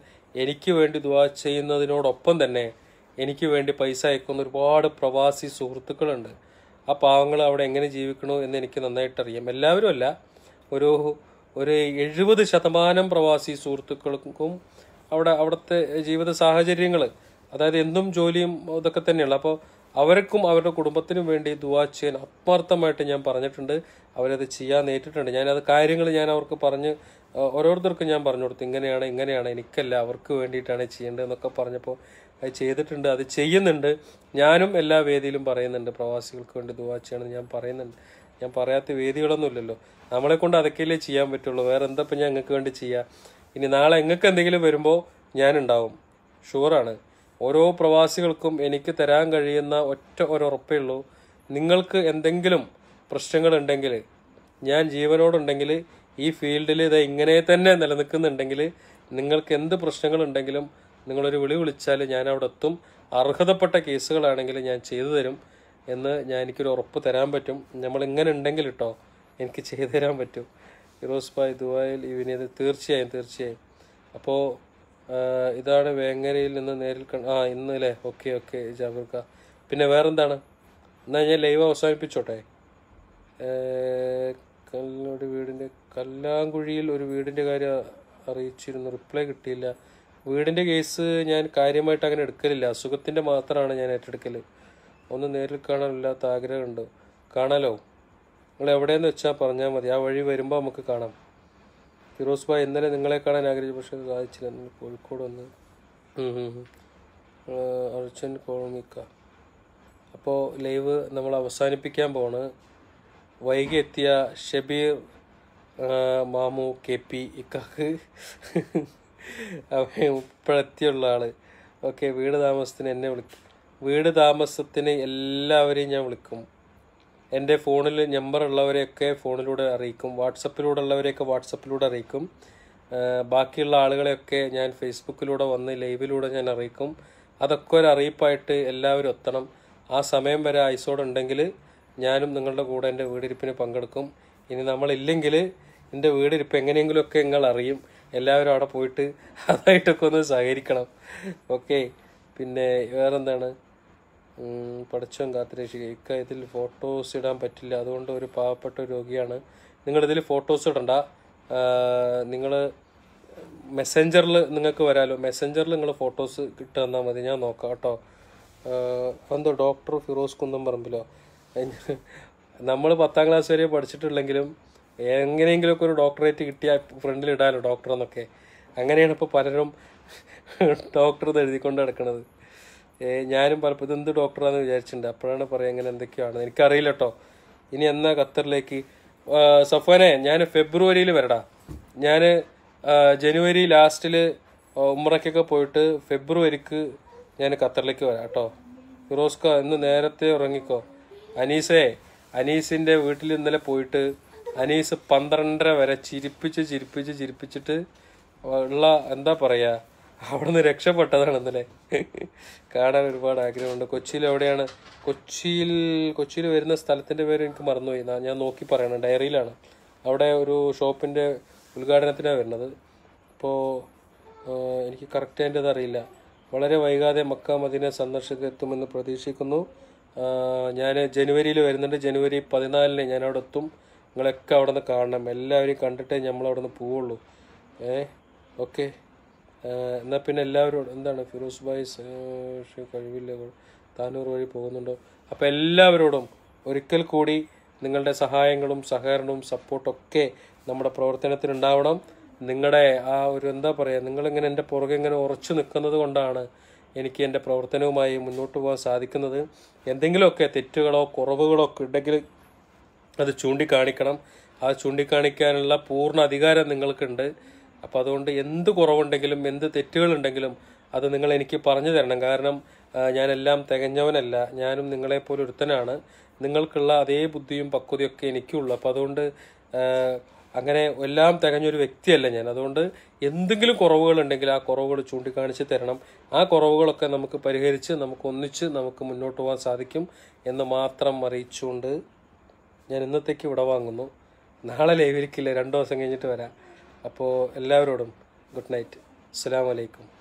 എനിക്ക് വേണ്ടി ദുവാ ചെയ്യുന്നതിനോടൊപ്പം തന്നെ എനിക്ക് വേണ്ടി പൈസ അയക്കുന്ന ഒരുപാട് പ്രവാസി സുഹൃത്തുക്കളുണ്ട് ആ പാവങ്ങൾ അവിടെ എങ്ങനെ ജീവിക്കണോ എന്ന് എനിക്ക് നന്നായിട്ട് അറിയാം എല്ലാവരും അല്ല ഒരു ഒരു എഴുപത് ശതമാനം പ്രവാസി സുഹൃത്തുക്കൾക്കും അവിടെ അവിടുത്തെ ജീവിത സാഹചര്യങ്ങൾ അതായത് എന്തും ജോലിയും ഇതൊക്കെ തന്നെയുള്ള അപ്പോൾ അവർക്കും അവരുടെ കുടുംബത്തിനും വേണ്ടി ദുവാ ചെയ്യാൻ ആത്മാർത്ഥമായിട്ട് ഞാൻ പറഞ്ഞിട്ടുണ്ട് അവരത് ചെയ്യാൻ നേരിട്ടിട്ടുണ്ട് ഞാനത് കാര്യങ്ങൾ ഞാൻ അവർക്ക് പറഞ്ഞ് ഓരോരുത്തർക്കും ഞാൻ പറഞ്ഞു കൊടുത്തു ഇങ്ങനെയാണ് ഇങ്ങനെയാണ് എനിക്കല്ല അവർക്ക് വേണ്ടിയിട്ടാണ് എന്നൊക്കെ പറഞ്ഞപ്പോൾ അത് ചെയ്തിട്ടുണ്ട് അത് ചെയ്യുന്നുണ്ട് ഞാനും എല്ലാ വേദിയിലും പറയുന്നുണ്ട് പ്രവാസികൾക്ക് വേണ്ടി ദുവാ ചെയ്യണം ഞാൻ പറയുന്നുണ്ട് ഞാൻ പറയാത്ത വേദികളൊന്നുമില്ലല്ലോ നമ്മളെ കൊണ്ട് അതൊക്കെയല്ലേ ചെയ്യാൻ പറ്റുള്ളൂ വേറെ എന്തപ്പം ഞാൻ നിങ്ങൾക്ക് വേണ്ടി ചെയ്യുക ഇനി നാളെ നിങ്ങൾക്ക് എന്തെങ്കിലും വരുമ്പോൾ ഞാനുണ്ടാവും ഷുവറാണ് ഓരോ പ്രവാസികൾക്കും എനിക്ക് തരാൻ കഴിയുന്ന ഒറ്റ ഒരുറപ്പേ ഉള്ളൂ നിങ്ങൾക്ക് എന്തെങ്കിലും പ്രശ്നങ്ങളുണ്ടെങ്കിൽ ഞാൻ ജീവനോടുണ്ടെങ്കിൽ ഈ ഫീൽഡിൽ ഇത് ഇങ്ങനെ തന്നെ നിലനിൽക്കുന്നുണ്ടെങ്കിൽ നിങ്ങൾക്ക് എന്ത് പ്രശ്നങ്ങളുണ്ടെങ്കിലും നിങ്ങളൊരു വിളി വിളിച്ചാൽ ഞാൻ അവിടെ എത്തും അർഹതപ്പെട്ട കേസുകളാണെങ്കിൽ ഞാൻ ചെയ്തു തരും എന്ന് ഞാൻ എനിക്കൊരു ഉറപ്പ് തരാൻ പറ്റും നമ്മൾ ഇങ്ങനെ ഉണ്ടെങ്കിൽ കേട്ടോ എനിക്ക് ചെയ്തു തരാൻ പറ്റും ഇറോസ് ഭായ് ദുബായിൽ ഈ വിനീത് തീർച്ചയായും തീർച്ചയായും അപ്പോൾ ഇതാണ് വേങ്ങരയിൽ നിന്ന് നേരിൽ ആ അല്ലേ ഓക്കെ ഓക്കെ ജാബിർക്ക പിന്നെ വേറെന്താണ് എന്നാൽ ഞാൻ ലൈവ് അവസാനിപ്പിച്ചോട്ടെ കല്ലൊരു വീടിൻ്റെ കല്ലാങ്കുഴിയിൽ ഒരു വീടിൻ്റെ കാര്യം അറിയിച്ചിരുന്നു റിപ്ലൈ കിട്ടിയില്ല വീടിൻ്റെ കേസ് ഞാൻ കാര്യമായിട്ട് അങ്ങനെ എടുക്കലില്ല അസുഖത്തിൻ്റെ മാത്രമാണ് ഞാൻ ഏറ്റെടുക്കൽ ഒന്ന് നേരിൽ കാണാനില്ലാത്ത ആഗ്രഹമുണ്ട് കാണാലോ നിങ്ങൾ എവിടെയെന്ന് വെച്ചാൽ പറഞ്ഞാൽ മതി ആ വഴി വരുമ്പോൾ നമുക്ക് കാണാം ഫിറോസ് ഭായ് ഇന്നലെ നിങ്ങളെ കാണാൻ ആഗ്രഹിച്ചു പക്ഷേ സാധിച്ചില്ല കോഴിക്കോട് വന്ന് അർച്ചൻ കോളമിക്ക അപ്പോൾ ലൈവ് നമ്മൾ അവസാനിപ്പിക്കാൻ പോണ് വൈകി എത്തിയ ഷബീർ മാമു കെ പി ഇക്കാക്ക് അവ ഇപ്പോഴെത്തിയുള്ള ആള് ഓക്കെ വീട് താമസത്തിന് എന്നെ വിളിക്കും വീട് താമസത്തിന് എല്ലാവരെയും ഞാൻ വിളിക്കും എൻ്റെ ഫോണിൽ നമ്പർ ഉള്ളവരെയൊക്കെ ഫോണിലൂടെ അറിയിക്കും വാട്സപ്പിലൂടെ ഉള്ളവരെയൊക്കെ വാട്സപ്പിലൂടെ അറിയിക്കും ബാക്കിയുള്ള ആളുകളെയൊക്കെ ഞാൻ ഫേസ്ബുക്കിലൂടെ വന്ന് ലൈവിലൂടെ ഞാൻ അറിയിക്കും അതൊക്കെ ഒരു അറിയിപ്പായിട്ട് എല്ലാവരും എത്തണം ആ സമയം വരെ ഐസോഡ് ഞാനും നിങ്ങളുടെ കൂടെ എൻ്റെ വീടിരിപ്പിന് പങ്കെടുക്കും ഇനി നമ്മളില്ലെങ്കിൽ എൻ്റെ വീടിരിപ്പ് എങ്ങനെയെങ്കിലുമൊക്കെ നിങ്ങൾ അറിയും എല്ലാവരും അവിടെ പോയിട്ട് അതായിട്ടൊക്കെ ഒന്ന് സഹകരിക്കണം ഓക്കെ പിന്നെ വേറെന്താണ് പഠിച്ചും കാത്തുരക്ഷിക്കുക ഇക്കാര്യത്തിൽ ഫോട്ടോസ് ഇടാൻ പറ്റില്ല അതുകൊണ്ട് ഒരു പാവപ്പെട്ട രോഗിയാണ് നിങ്ങളിതിൽ ഫോട്ടോസ് ഇടണ്ട നിങ്ങൾ മെസ്സഞ്ചറിൽ നിങ്ങൾക്ക് വരാലോ മെസ്സഞ്ചറിൽ നിങ്ങൾ ഫോട്ടോസ് കിട്ടുമെന്നാൽ മതി ഞാൻ നോക്കാം കേട്ടോ എന്തോ ഡോക്ടർ ഫിറോസ് കുന്നം പറമ്പിലോ നമ്മൾ പത്താം ക്ലാസ് വരെ പഠിച്ചിട്ടില്ലെങ്കിലും എങ്ങനെയെങ്കിലുമൊക്കെ ഒരു ഡോക്ടറേറ്റ് കിട്ടിയാൽ ഫ്രണ്ടിൽ ഇടാലോ ഡോക്ടർ എന്നൊക്കെ അങ്ങനെയാണ് ഇപ്പോൾ പലരും ഡോക്ടർ എഴുതിക്കൊണ്ട് നടക്കുന്നത് ഞാനും പലപ്പോൾ ഇതെന്ത് ഡോക്ടറാന്ന് വിചാരിച്ചിട്ടുണ്ട് അപ്പോഴാണ് പറയുക എങ്ങനെ എന്തൊക്കെയാണ് എനിക്കറിയില്ല കേട്ടോ ഇനി എന്നാ ഖത്തറിലേക്ക് സഫാനെ ഞാൻ ഫെബ്രുവരിയിൽ വരടാ ഞാൻ ജനുവരി ലാസ്റ്റിൽ ഉമ്രയ്ക്കൊക്കെ പോയിട്ട് ഫെബ്രുവരിക്ക് ഞാൻ ഖത്തറിലേക്ക് വരാം കേട്ടോ ഫിറോസ്ക ഇന്ന് നേരത്തെ ഉറങ്ങിക്കോ അനീസേ അനീസിൻ്റെ വീട്ടിൽ ഇന്നലെ പോയിട്ട് അനീസ് പന്ത്രണ്ടര വരെ ചിരിപ്പിച്ച് ചിരിപ്പിച്ച് ചിരിപ്പിച്ചിട്ട് ഉള്ള എന്താ പറയുക അവിടെ നിന്ന് രക്ഷപ്പെട്ടതാണെന്നല്ലേ കാണാൻ ഒരുപാട് ആഗ്രഹമുണ്ട് കൊച്ചിയിൽ എവിടെയാണ് കൊച്ചിയിൽ കൊച്ചിയിൽ വരുന്ന സ്ഥലത്തിൻ്റെ പേര് എനിക്ക് മറന്നുപോയി ഞാൻ നോക്കി പറയണം ഡയറിയിലാണ് അവിടെ ഒരു ഷോപ്പിൻ്റെ ഉദ്ഘാടനത്തിനാണ് വരുന്നത് അപ്പോൾ എനിക്ക് കറക്റ്റ് അതിൻ്റെ അറിയില്ല വളരെ വൈകാതെ മക്ക മദീനെ സന്ദർശകത്തുമെന്ന് പ്രതീക്ഷിക്കുന്നു ഞാൻ ജനുവരിയിൽ വരുന്നുണ്ട് ജനുവരി പതിനാലിന് ഞാൻ എത്തും നിങ്ങളൊക്കെ അവിടെ നിന്ന് കാണണം എല്ലാവരെയും കണ്ടിട്ടേ നമ്മൾ അവിടെ നിന്ന് പോവുള്ളൂ ഏ ഓക്കെ എന്നാൽ പിന്നെ എല്ലാവരും എന്താണ് ഫിറോസ് ഭായ് കഴിവില്ല താനൂർ വഴി പോകുന്നുണ്ടോ അപ്പോൾ എല്ലാവരോടും ഒരിക്കൽ കൂടി നിങ്ങളുടെ സഹായങ്ങളും സഹകരണവും സപ്പോർട്ടൊക്കെ നമ്മുടെ പ്രവർത്തനത്തിനുണ്ടാവണം നിങ്ങളുടെ ആ ഒരു എന്താ പറയുക നിങ്ങളിങ്ങനെ എൻ്റെ പുറകെ ഇങ്ങനെ ഉറച്ചു നിൽക്കുന്നത് കൊണ്ടാണ് എനിക്ക് എൻ്റെ പ്രവർത്തനവുമായി മുന്നോട്ട് പോകാൻ സാധിക്കുന്നത് എന്തെങ്കിലുമൊക്കെ തെറ്റുകളോ കുറവുകളോ ഒക്കെ ഉണ്ടെങ്കിൽ അത് ചൂണ്ടിക്കാണിക്കണം ആ ചൂണ്ടിക്കാണിക്കാനുള്ള പൂർണ്ണ അധികാരം നിങ്ങൾക്കുണ്ട് അപ്പോൾ അതുകൊണ്ട് എന്ത് കുറവുണ്ടെങ്കിലും എന്ത് തെറ്റുകളുണ്ടെങ്കിലും അത് നിങ്ങൾ എനിക്ക് പറഞ്ഞു തരണം കാരണം ഞാനെല്ലാം തികഞ്ഞവനല്ല ഞാനും നിങ്ങളെപ്പോലെ ഒരുത്തനാണ് നിങ്ങൾക്കുള്ള അതേ ബുദ്ധിയും പക്വതയൊക്കെ എനിക്കുള്ളൂ അപ്പോൾ അതുകൊണ്ട് അങ്ങനെ എല്ലാം തികഞ്ഞൊരു വ്യക്തിയല്ല ഞാൻ അതുകൊണ്ട് എന്തെങ്കിലും കുറവുകളുണ്ടെങ്കിൽ ആ കുറവുകൾ ചൂണ്ടിക്കാണിച്ച് തരണം ആ കുറവുകളൊക്കെ നമുക്ക് പരിഹരിച്ച് നമുക്ക് ഒന്നിച്ച് നമുക്ക് മുന്നോട്ട് പോകാൻ സാധിക്കും എന്ന് മാത്രം അറിയിച്ചുകൊണ്ട് ഞാൻ ഇന്നത്തേക്ക് ഇവിടെ വാങ്ങുന്നു നാളെ ലൈവിരിക്കില്ല രണ്ട് ദിവസം കഴിഞ്ഞിട്ട് വരാം അപ്പോൾ എല്ലാവരോടും ഗുഡ് നൈറ്റ് അസ്സാം വലൈക്കും